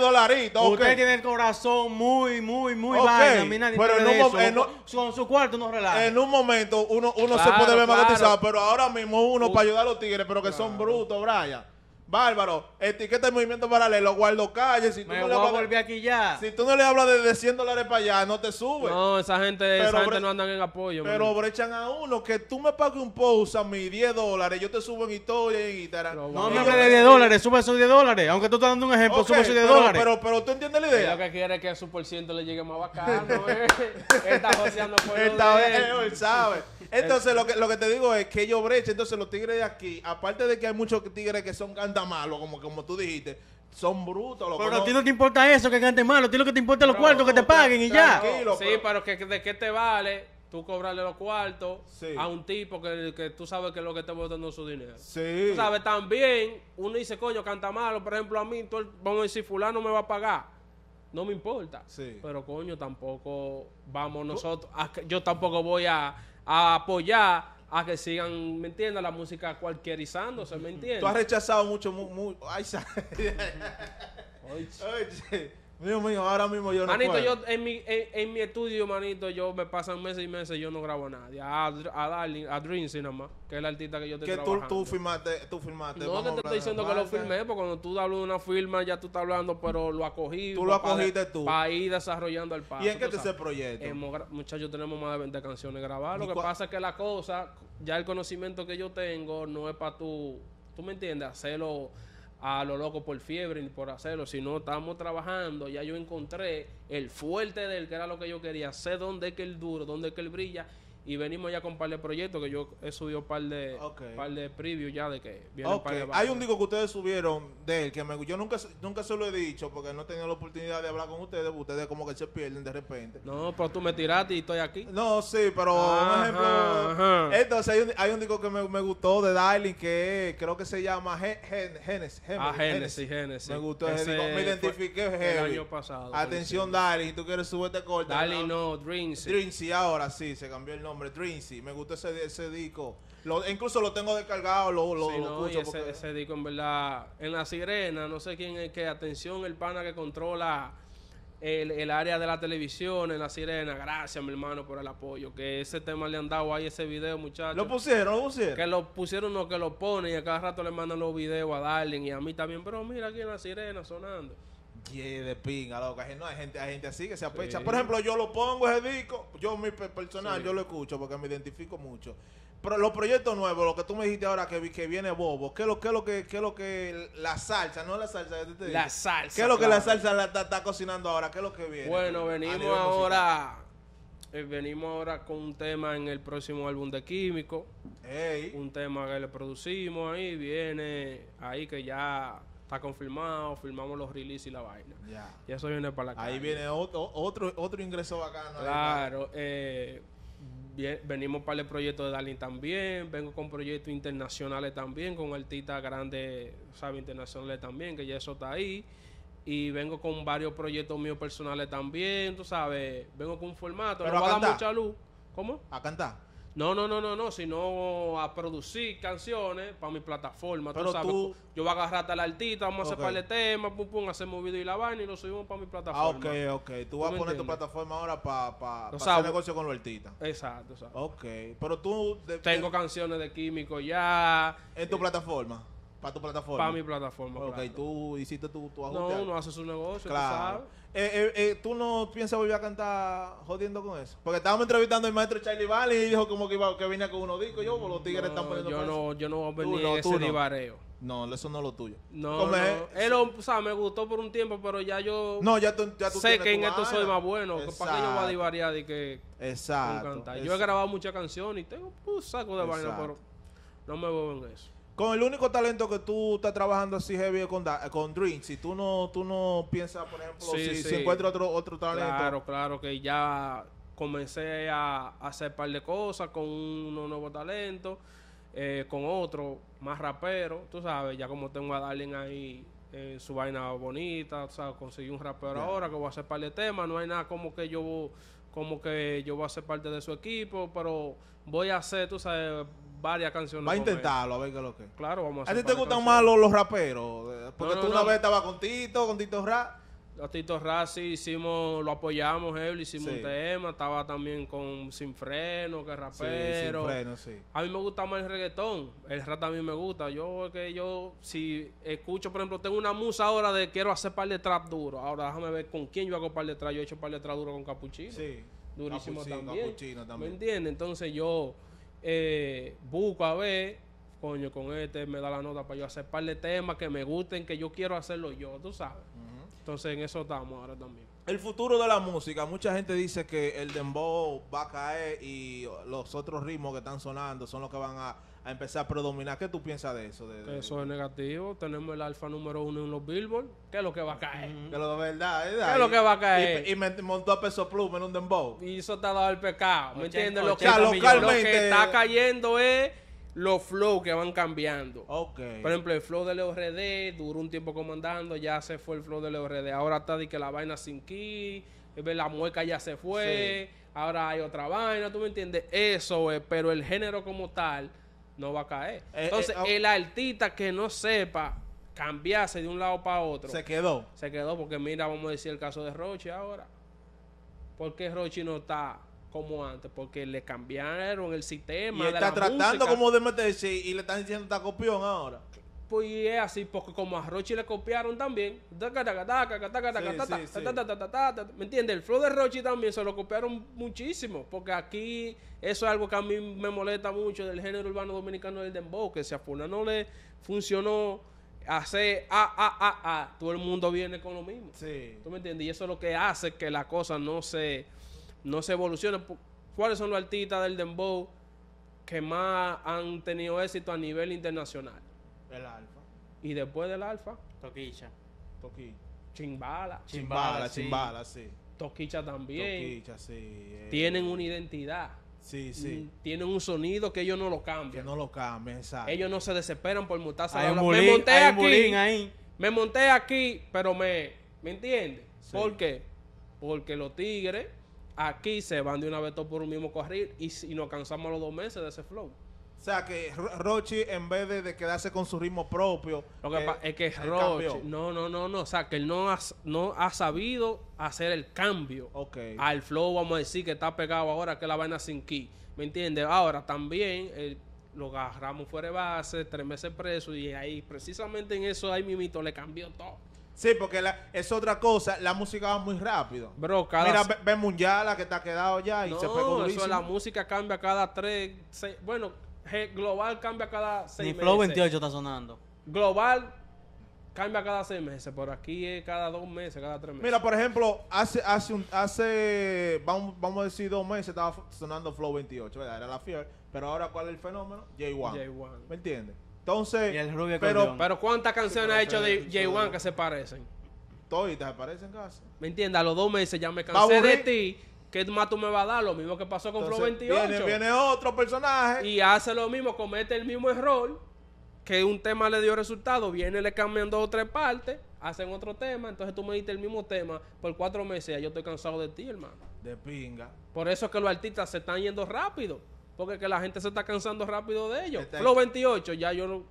dolaritos, Usted tiene el corazón muy, muy, muy okay. A mí pero en un Con su cuarto no relaja. En un momento uno, se puede ver claro. pero ahora mismo uno para ayudar a los tigres, pero que son brutos, bravo. Bárbaro, etiqueta el movimiento paralelo, guardo calle. Si tú no le hablas, a volver aquí ya. Si tú no le hablas de, 100 dólares para allá, no te sube. No, esa gente, esa gente no andan en apoyo. Pero brechan a uno que tú me pagues un post a mis 10 dólares, yo te subo en historia y en Instagram. No, no me de 10 dólares, sube esos 10 dólares. Aunque tú estás dando un ejemplo, sube esos 10 pero, dólares. Pero, pero, tú entiendes la idea. Lo que quiere es que a su por ciento le llegue más bacano. Eh. está joseando Está, él sabe. Entonces, lo que, lo que te digo es que ellos brecha. Entonces, los tigres de aquí, aparte de que hay muchos tigres que son cantamalos, como, como tú dijiste, son brutos. Pero a ti no te importa eso, que canten malo. A ti lo que te importa es los cuartos, que te paguen y ya. sí, pero, que, ¿de qué te vale tú cobrarle los cuartos a un tipo que, que, tú sabes que es lo que te está botando su dinero. Sí. Tú sabes, también uno dice, coño, canta malo. Por ejemplo, a mí, tú, vamos a decir, fulano me va a pagar. No me importa. Sí. Pero coño, tampoco vamos nosotros. yo tampoco voy a a apoyar a que sigan, ¿me entiendes? La música cualquierizándose, ¿me entiendes? Tú has rechazado mucho, mucho, muy... Ay, Oye. Dios mío, ahora mismo yo no Manito, yo en mi, en, mi estudio, manito, yo me pasan meses y meses y yo no grabo nadie. A, a Darling, a Dream nada que es el artista que yo te Que tú, tú firmaste, tú firmaste. No te, te estoy diciendo que lo firmé, porque cuando tú hablas de una firma ya tú estás hablando, pero lo acogí. Tú lo acogiste tú. Para desarrollando el paso. ¿Y en qué te ese proyecto? muchachos, tenemos más de 20 canciones grabadas. Lo que pasa es que la cosa, ya el conocimiento que yo tengo no es para tú, tú me entiendes, hacerlo a lo loco por fiebre ni por hacerlo, sino estamos trabajando, ya yo encontré el fuerte del que era lo que yo quería, sé dónde es que el duro, dónde es que él brilla y venimos ya con un par de proyectos que yo he subido un par de, de previews ya de que Hay un disco que ustedes subieron de él que me, yo nunca, nunca se lo he dicho porque no he tenido la oportunidad de hablar con ustedes, ustedes como que se pierden de repente. No, pero tú me tiraste y estoy aquí. No, sí, pero un ejemplo. Entonces hay un, hay disco que me, gustó de Darling que creo que se llama Genesis. Ah, Genesis, Genesis. Me gustó ese, disco, me identifiqué El año pasado. Atención, Darling, tú quieres subirte corta. Darling, no, Dreamsy. Dreamsy ahora sí, se cambió el nombre nombre, Dreamsy. Me gusta ese, disco. Lo, incluso lo tengo descargado, lo, lo, Ese, disco, en verdad, en La Sirena, no sé quién es que, atención, el pana que controla el, área de la televisión en La Sirena. Gracias, mi hermano, por el apoyo. Que ese tema le han dado ahí, ese video, muchachos. ¿Lo pusieron? ¿Lo pusieron? Que lo pusieron, no, que lo ponen y a cada rato le mandan los videos a Darling y a mí también. Pero mira aquí en La Sirena sonando y de pinga, que No, hay gente, hay gente así que se apecha. Por ejemplo, yo lo pongo ese disco, yo mi personal, yo lo escucho porque me identifico mucho. Pero los proyectos nuevos, lo que tú me dijiste ahora que, que viene Bobo, ¿qué es lo que lo que lo que la salsa, no la salsa, te La salsa. ¿Qué es lo que la salsa la, está, cocinando ahora? ¿Qué es lo que viene? Bueno, venimos ahora eh, venimos ahora con un tema en el próximo álbum de Químico. Un tema que le producimos ahí, viene ahí que ya está confirmado, firmamos los releases y la vaina. Y eso viene para la Ahí viene otro, otro, otro ingreso bacano. Claro, bien, eh, venimos para el proyecto de Darling también, vengo con proyectos internacionales también, con artistas grandes, ¿sabes? Internacionales también, que ya eso está ahí. Y vengo con varios proyectos míos personales también, tú sabes, vengo con un formato, Pero va a dar mucha luz. ¿Cómo? A cantar. No, no, no, no, no, sino a producir canciones para mi plataforma. tú sabes, yo voy a agarrar la artista, vamos a hacer el tema, pum, pum, hacemos video y la vaina y lo subimos para mi plataforma. Ah, ok, ok. Tú, vas a poner tu plataforma ahora para pa, hacer negocio con los artistas. Exacto, exacto. Ok, pero tú... Tengo canciones de Químico ya. ¿En tu eh, plataforma? Para tu plataforma. Para mi plataforma. Ok, tú hiciste tu, tu ajuste. No, uno hace su negocio, claro. tú sabes. Eh, eh, eh, ¿Tú no piensas volver a cantar jodiendo con eso? Porque estábamos entrevistando al maestro Charlie Valley y dijo como que, iba, que venía con unos discos. Yo, los tigres no, están poniendo. Yo no, yo no voy a venir no, ese divareo. No. eso no es lo tuyo. No, él, o sea, me gustó por un tiempo, pero ya yo no, ya tú, ya tú sé que en esto soy más bueno. ¿Para que yo voy a divariar que Exacto. Yo he grabado muchas canciones y tengo un saco de vaina, pero no me voy en eso. Con el único talento que tú estás trabajando así heavy con, eh, con Dream, si tú no, tú no piensas, por ejemplo, si, sí. otro, otro talento. Claro, claro, que ya comencé a, hacer par de cosas con un nuevo talento, eh, con otro más rapero, tú sabes, ya como tengo a Darling ahí en eh, su vaina bonita, o sea, conseguí un rapero ahora que voy a hacer par de temas, no hay nada como que yo como que yo voy a ser parte de su equipo, pero voy a hacer, tú sabes, varias canciones. Va a intentarlo, a ver qué es lo que. Claro, vamos a hacer. ¿A ti te gustan más los, raperos? Eh, porque tú una vez estabas con Tito, con Tito Ra. Tito Ra sí hicimos, lo apoyamos, él hicimos un tema. Estaba también con Sin Freno, que rapero. sin freno, sí. A mí me gusta más el reggaetón. El rap también me gusta. Yo, que yo, si escucho, por ejemplo, tengo una musa ahora de quiero hacer par de trap duro. Ahora déjame ver con quién yo hago par de trap. Yo he hecho par de trap duro con Capuchino. Sí. Durísimo también. Capuchino también. ¿Me entiendes? Entonces yo eh, busco a ver, coño, con este me da la nota para yo hacer par de temas que me gusten, que yo quiero hacerlo yo, tú sabes. Entonces en eso estamos ahora también. El futuro de la música, mucha gente dice que el dembow va a caer y los otros ritmos que están sonando son los que van a a empezar a predominar. ¿Qué tú piensas de eso? De, eso es negativo. Tenemos el alfa número uno en los Billboard. ¿Qué es lo que va a caer? lo de verdad, eh, ¿Qué es lo que va a caer? Y, me montó a peso pluma en un dembow. Y eso está dado el pecado. ¿Me entiendes? Lo, que está cayendo es los flows que van cambiando. Por ejemplo, el flow de Leo RD duró un tiempo comandando, ya se fue el flow de Leo RD. Ahora está de que la vaina sin key la mueca ya se fue, ahora hay otra vaina, ¿tú me entiendes? Eso es, pero el género como tal no va a caer. Eh, Entonces, eh, el artista que no sepa cambiarse de un lado para otro. Se quedó. Se quedó porque mira, vamos a decir el caso de Roche ahora. porque qué Rochi no está como antes? Porque le cambiaron el sistema. Y está tratando como de meterse y le están diciendo está copión ahora. Pues es así, porque como a Rochi le copiaron también. ¿Me entiendes? El flow de Rochi también se lo copiaron muchísimo. Porque aquí eso es algo que a mí me molesta mucho del género urbano dominicano del dembow. Que se a no le funcionó hacer a ah, ah, todo el mundo viene con lo mismo. ¿Tú me entiendes? Y eso es lo que hace que la cosa no se, no se evolucione. ¿Cuáles son los artistas del dembow que más han tenido éxito a nivel internacional? El alfa. Y después del alfa. Toquicha. Toquicha. Chimbala. Chimbala, chimbala, sí. Toquicha también. Toquicha, sí. Eh. Tienen una identidad. Sí, sí. Mm, tienen un sonido que ellos no lo cambian. Que no lo cambian, exacto. Ellos no se desesperan por mutarse. Hay me monté aquí. Me monté aquí, pero me. ¿Me entiendes? ¿Por qué? Porque los tigres aquí se van de una vez por un mismo carril y, nos cansamos los dos meses de ese flow. O sea que Rochi, en vez de, quedarse con su ritmo propio. Lo que eh, pasa es que Rochi. No, no, no, no. O sea que él no ha, no ha sabido hacer el cambio okay. al flow, vamos a decir, que está pegado ahora, que la vaina sin key ¿Me entiendes? Ahora también lo agarramos fuera de base, tres meses preso, y ahí, precisamente en eso, ahí mimito le cambió todo. Sí, porque la, es otra cosa, la música va muy rápido. Bro, cada Mira, ve, ya la que está quedado ya y se pegó durísimo. Eso, la música cambia cada tres, bueno, Global cambia cada seis Ni Flow 28 está sonando. Global cambia cada seis meses, por aquí es cada dos meses, cada tres meses. Mira, por ejemplo, hace, hace, un, hace vamos, a decir dos meses estaba sonando Flow 28, ¿verdad? Era la fier Pero ahora, ¿cuál es el fenómeno? J1. J1. ¿Me entiendes? Entonces, pero, pero ¿cuántas canciones ha hecho de J1 que se parecen? Todas se parecen casi. ¿Me entiendes? A los dos meses ya me cansé de ti ¿Qué más tú me vas a dar? Lo mismo que pasó con Flo 28. Viene, otro personaje. Y hace lo mismo, comete el mismo error. Que un tema le dio resultado. Viene, le cambian dos o tres partes. Hacen otro tema. Entonces tú me diste el mismo tema por cuatro meses. ya yo estoy cansado de ti, hermano. De pinga. Por eso es que los artistas se están yendo rápido. Porque que la gente se está cansando rápido de ellos. Este Flo 28, ya yo no.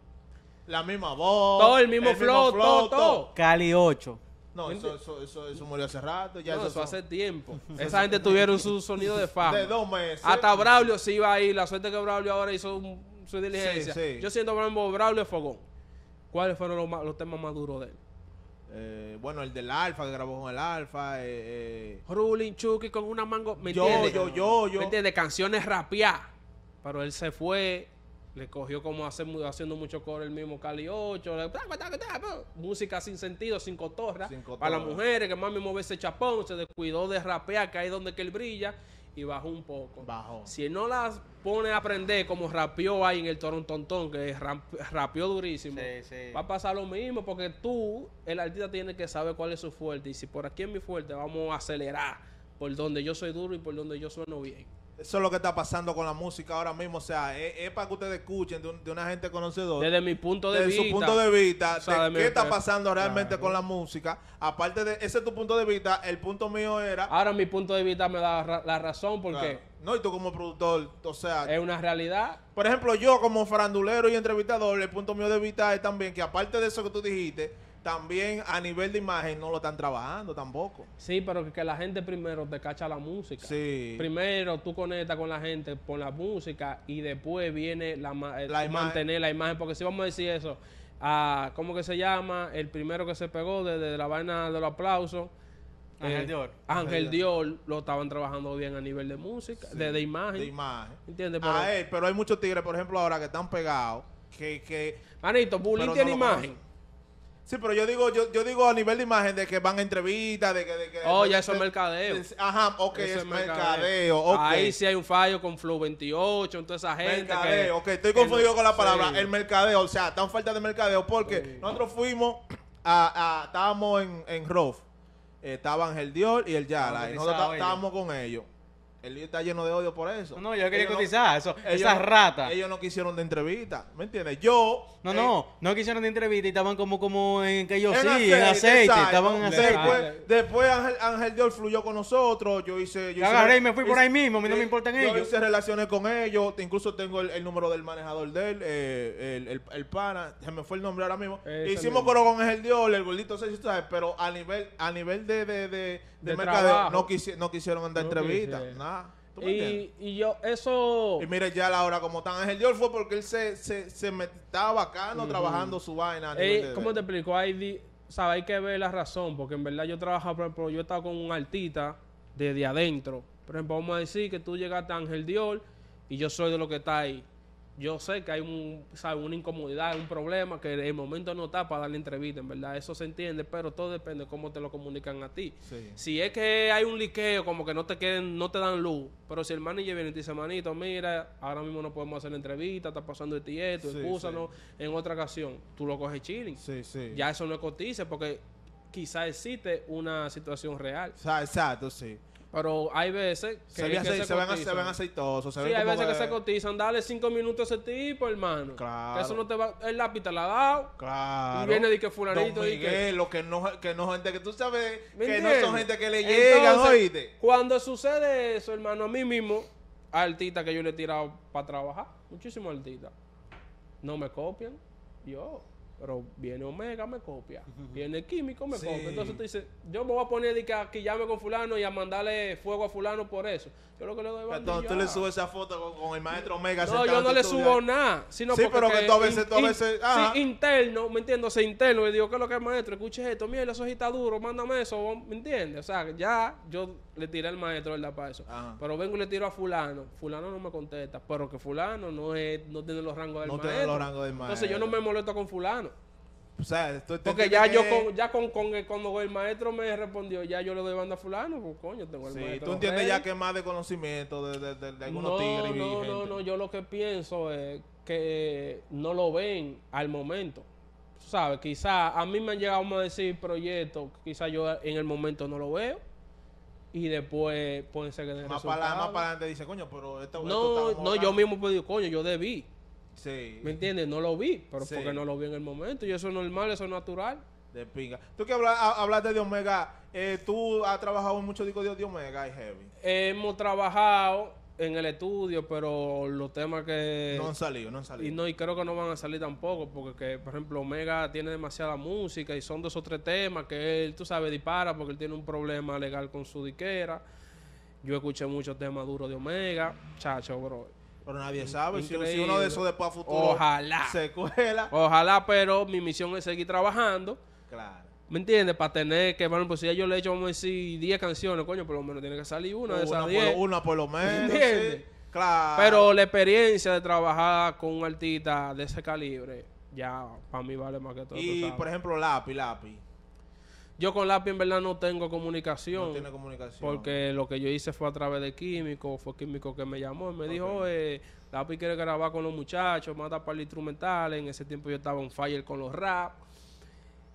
La misma voz. Todo el mismo flow, todo, todo. Cali 8. No, eso, eso, eso, murió hace rato. Ya no, eso, hace tiempo. Esa gente tuvieron su sonido de fama. De dos meses. Hasta Braulio se iba ahí. La suerte que Braulio ahora hizo su diligencia. Yo siento, por ejemplo, Braulio Fogón. ¿Cuáles fueron los, temas más duros de él? Eh, bueno, el del Alfa, que grabó con el Alfa. Eh, eh. Ruling Chucky con una mango. ¿Me yo, Yo, yo, yo. ¿Me Canciones rapeadas. Pero él se fue le cogió como hacer, haciendo mucho coro el mismo Cali 8. música sin sentido, sin cotorra. Para las mujeres, que más me mueve ese chapón. Se descuidó de rapear, que ahí es donde que él brilla. Y bajó un poco. Bajó. Si no las pone a aprender como rapeó ahí en el Torón Tontón, que rapeó durísimo, va a pasar lo mismo. Porque tú, el artista, tiene que saber cuál es su fuerte. Y si por aquí es mi fuerte, vamos a acelerar por donde yo soy duro y por donde yo sueno bien. Eso es lo que está pasando con la música ahora mismo. O sea, es, para que ustedes escuchen de, una gente conocedora. Desde mi punto de vista. Desde su punto de vista, qué está pasando realmente con la música. Aparte de ese es tu punto de vista, el punto mío era. Ahora mi punto de vista me da la razón porque. No, y tú como productor, o sea. Es una realidad. Por ejemplo, yo como farandulero y entrevistador, el punto mío de vista es también que aparte de eso que tú dijiste, también a nivel de imagen no lo están trabajando tampoco. Sí, pero que, la gente primero te cacha la música. Sí. Primero tú conectas con la gente por la música y después viene la, eh, mantener la imagen. Porque si vamos a decir eso, a, ¿cómo que se llama? El primero que se pegó desde la vaina de los aplausos. Ángel eh, Dior. Ángel Dior lo estaban trabajando bien a nivel de música, de, imagen. De imagen. Pero, hay muchos tigres, por ejemplo, ahora que están pegados. Que, que, Manito, Bulín tiene imagen. Sí, pero yo digo, yo, yo digo a nivel de imagen de que van a entrevistas, de que, de que Oh, ya eso es mercadeo. ajá, ok, es mercadeo. Ahí sí hay un fallo con Flow 28, entonces esa gente. Mercadeo, que, ok, estoy confundido con la palabra. El mercadeo, o sea, están falta de mercadeo porque nosotros fuimos a, estábamos en, en Rof. Eh, estaban el Dior y el Yala ah, y nosotros estábamos con ellos. El día está lleno de odio por eso. No, yo quería cotizar. eso, esas ratas. Ellos no quisieron de entrevista. ¿Me entiendes? Yo. No, eh, no. No quisieron de entrevista y estaban como, como en que yo sí, en aceite. Estaban en aceite. Después, Ángel, Dior fluyó con nosotros. Yo hice. Yo agarré me fui por ahí mismo. A mí no me importan ellos. Yo hice relaciones con ellos. Incluso tengo el, número del manejador de él, eh, el, el, pana. Se me fue el nombre ahora mismo. Eh, Hicimos coro con Ángel Dior, el gordito, sé sabes. Pero a nivel, a nivel de, de, de, mercadeo, no, no quisieron andar entrevista. Nada y, y, yo, eso... Y mire ya la hora como está Ángel Dior fue porque él se, se, se me estaba bacano trabajando su vaina. ¿Cómo te explico? Hay, hay que ver la razón, porque en verdad yo trabajaba, por ejemplo, yo estaba con un artista desde adentro. Por ejemplo, vamos a decir que tú llegaste a Ángel Dior y yo soy de lo que está ahí yo sé que hay un, una incomodidad, un problema que en el momento no está para darle entrevista, en verdad. Eso se entiende, pero todo depende de cómo te lo comunican a ti. Si es que hay un liqueo, como que no te queden no te dan luz, pero si el manager viene y te dice, manito, mira, ahora mismo no podemos hacer la entrevista, está pasando el tieto, sí, excúsanos en otra ocasión, tú lo coges chilling. Ya eso no es cotiza porque quizá existe una situación real. Exacto, sí. Pero hay veces que se, cotizan. se, ven aceitosos. Se sí, hay veces que se cotizan. Dale cinco minutos a ese tipo, hermano. Claro. eso no te va. El lápiz te la ha dado. Claro. Y viene de que fulanito. Don Miguel, y que... lo que no, que no gente que tú sabes que no son gente que le llegan, oíste. Cuando sucede eso, hermano, a mí mismo, artista que yo le he tirado para trabajar, muchísimos artistas, no me copian. Yo. Pero viene Omega, me copia. Viene el químico, me copia. Entonces tú dices, yo me voy a poner de que aquí llame con fulano y a mandarle fuego a fulano por eso. Yo lo que le doy Entonces tú le subes esa foto con, el maestro Omega. No, yo no le subo nada. Sino sí, pero que tú a veces, tú veces. Sí, interno, ¿me entiendes? interno. Le digo, ¿qué es lo que es maestro? Escuche esto, mira, eso está duro, mándame eso, ¿me entiendes? O sea, ya yo le tiré al maestro, ¿verdad? Para eso. Pero vengo y le tiro a fulano. Fulano no me contesta. Pero que fulano no es, no tiene los rangos del maestro. No tiene los rangos del maestro. Entonces yo no me molesto con fulano. O sea, Porque ya yo con, ya con, con, cuando el maestro me respondió, ya yo le doy banda a fulano, pues coño, tengo el sí, maestro. tú entiendes ya que más de conocimiento de, de, algunos tigres No, no, no, yo lo que pienso es que no lo ven al momento. ¿Sabes? Quizás a mí me han llegado a decir proyectos, quizás yo en el momento no lo veo y después puede ser que den más para, más para adelante dice, coño, pero esto, No, no, yo mismo puedo coño, yo debí. Sí. ¿Me entiendes? No lo vi, pero porque no lo vi en el momento. Y eso es normal, eso es natural. De Tú que hablas, hablaste de Omega, eh, tú has trabajado en muchos discos de Omega y Heavy. Hemos trabajado en el estudio, pero los temas que... No han salido, no han salido. Y, no, y creo que no van a salir tampoco, porque, que, por ejemplo, Omega tiene demasiada música y son dos o tres temas que él, tú sabes, dispara porque él tiene un problema legal con su diquera. Yo escuché muchos temas duros de Omega, chacho, bro. Pero nadie sabe si, uno de esos después a futuro Ojalá. cuela. Ojalá, pero mi misión es seguir trabajando. Claro. ¿Me entiendes? Para tener que, bueno, pues si yo le he hecho, vamos a decir, 10 canciones, coño, por lo menos tiene que salir una, de esas 10. Una por lo menos. ¿Entiendes? claro. Pero la experiencia de trabajar con un artista de ese calibre, ya para mí vale más que todo. Y, por ejemplo, Lapi, Lapi? Yo con Lapi en verdad no tengo comunicación. No tiene comunicación. Porque lo que yo hice fue a través de Químico, fue Químico que me llamó y me dijo, eh, Lápiz quiere grabar con los muchachos, manda para el instrumental. En ese tiempo yo estaba en fire con los rap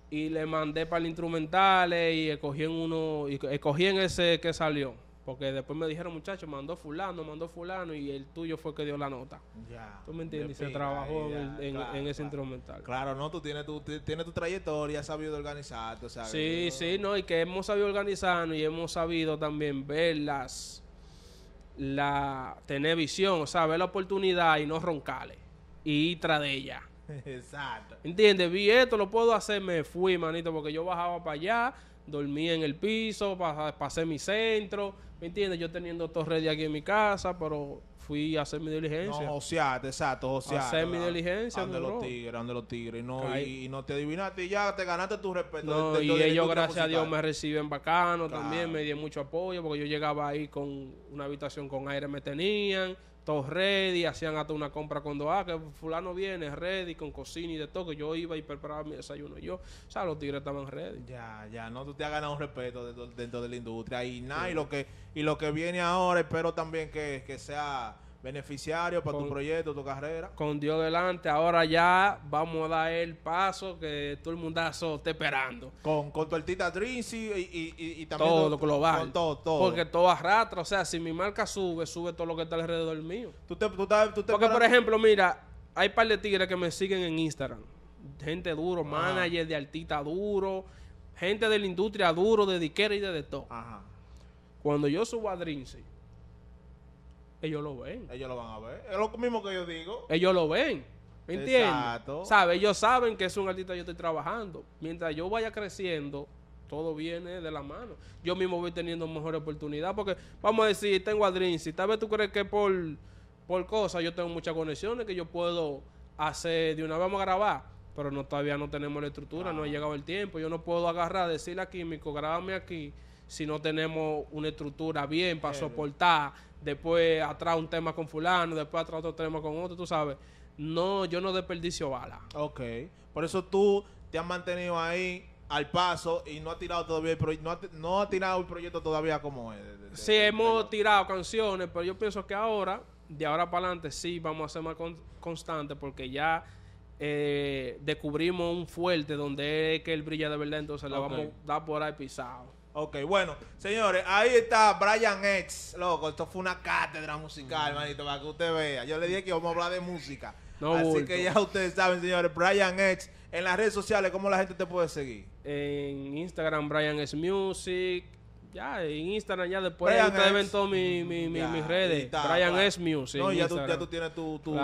y le mandé para el instrumentales y escogí en uno, y escogí en ese que salió. Porque después me dijeron, muchachos, mandó fulano, mandó fulano, y el tuyo fue el que dio la nota. Ya. ¿Tú me entiendes? Y se trabajó en, ese instrumental. Claro, no, tú tienes tu, tienes tu trayectoria, has sabido organizarte, Sí, sí, no, y que hemos sabido organizarnos y hemos sabido también ver las... tener visión, o sea, ver la oportunidad y no roncarle. Y ir tras de ella. Exacto. entiende Vi esto, lo puedo hacer, me fui, manito, porque yo bajaba para allá, dormía en el piso, pasé mi centro, ¿me entiendes? Yo teniendo torre de aquí en mi casa, pero fui a hacer mi diligencia. No, o sea, exacto, o sea. Hacer mi diligencia. Ande los tigres, ande los tigres. Y no, y, no te adivinaste y ya te ganaste tu respeto. y ellos, gracias a Dios, me reciben bacano también, me dieron mucho apoyo, porque yo llegaba ahí con una habitación con aire, me tenían, todos ready, hacían hasta una compra cuando, ah, que fulano viene, ready, con cocina y de todo, que yo iba y preparaba mi desayuno yo. O sea, los tigres estaban ready. Ya, ya, no, tú te has ganado un respeto dentro, de la industria y nada, y, lo que, y lo que viene ahora, espero también que, que sea Beneficiario para tu proyecto, tu carrera. Con Dios delante, ahora ya vamos a dar el paso que todo el mundazo está esperando. Con, con tu artista Drincy y, también todo, global. Con todo, todo. Porque todo arrastra. O sea, si mi marca sube, sube todo lo que está alrededor mío. te, tú Porque, por ejemplo, mira, hay par de tigres que me siguen en Instagram. Gente duro, ah. manager de artista duro, gente de la industria duro, de diquera y de, todo. Ajá. Cuando yo subo a Drincy ellos lo ven. Ellos lo van a ver. Es lo mismo que yo digo. Ellos lo ven. ¿Me ¿Entiendes? Exacto. Ellos saben que es un artista yo estoy trabajando. Mientras yo vaya creciendo, todo viene de la mano. Yo mismo voy teniendo mejor oportunidad. Porque, vamos a decir, tengo a Si tal vez tú crees que por, por cosas yo tengo muchas conexiones que yo puedo hacer de una vez vamos a grabar. Pero no, todavía no tenemos la estructura, no ha ah. llegado el tiempo. Yo no puedo agarrar, decirle a Químico, grábame aquí, si no tenemos una estructura bien para soportar después atrás un tema con fulano, después atrás otro tema con otro, tú sabes. No, yo no desperdicio bala. Ok. Por eso tú te has mantenido ahí al paso y no ha tirado todavía el proyecto, no, ha tirado el proyecto todavía como es. sí, hemos tirado canciones, pero yo pienso que ahora, de ahora para adelante, sí vamos a ser más con constantes porque ya eh, descubrimos un fuerte donde es que él brilla de verdad, entonces lo vamos a dar por ahí pisado. Ok, bueno, señores, ahí está Brian X, loco. Esto fue una cátedra musical, hermanito, mm. para que usted vea. Yo le dije que íbamos a hablar de música. Así que ya ustedes saben, señores, Brian X. En las redes sociales, ¿cómo la gente te puede seguir? En Instagram, Brian X Music. Ya, en Instagram ya después te ustedes ven todas mis redes. Brian S. Music. No, ya tú, ya tú, tienes tu, tu,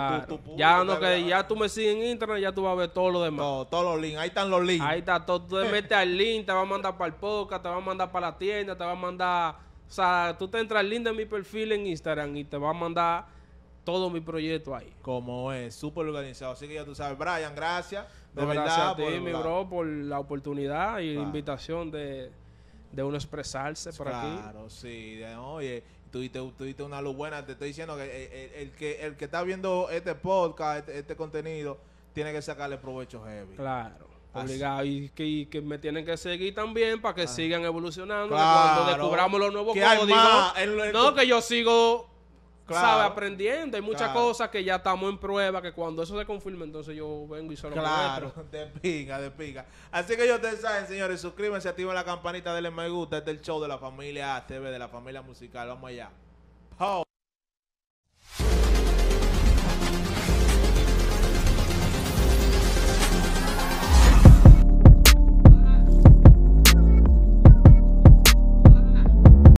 Ya no que ya tú me sigues en Instagram, ya tú vas a ver todo lo demás. No, todos los links, ahí están los links. Ahí está todo, tú te metes al link, te va a mandar para el podcast, te va a mandar para la tienda, te va a mandar, o sea, tú te entras al link de mi perfil en Instagram y te va a mandar todo mi proyecto ahí. Como es, súper organizado. Así que ya tú sabes, Brian, gracias. De verdad, gracias a ti, mi bro, por la oportunidad y la invitación de de uno expresarse por aquí. Claro, sí. oye, tú diste, una luz buena. Te estoy diciendo que eh, eh, el, que el que está viendo este podcast, este, este contenido, tiene que sacarle provecho heavy. Claro. Obligado. Y que, me tienen que seguir también para que ah. sigan evolucionando. Cuando descubramos los nuevos no, que yo sigo sabe, aprendiendo. Hay muchas cosas que ya estamos en prueba, que cuando eso se confirme, entonces yo vengo y se lo Claro, de pinga, de Así que yo te saben, señores, suscríbanse, activen la campanita, denle me gusta. Este es el show de la familia TV, de la familia musical. Vamos allá.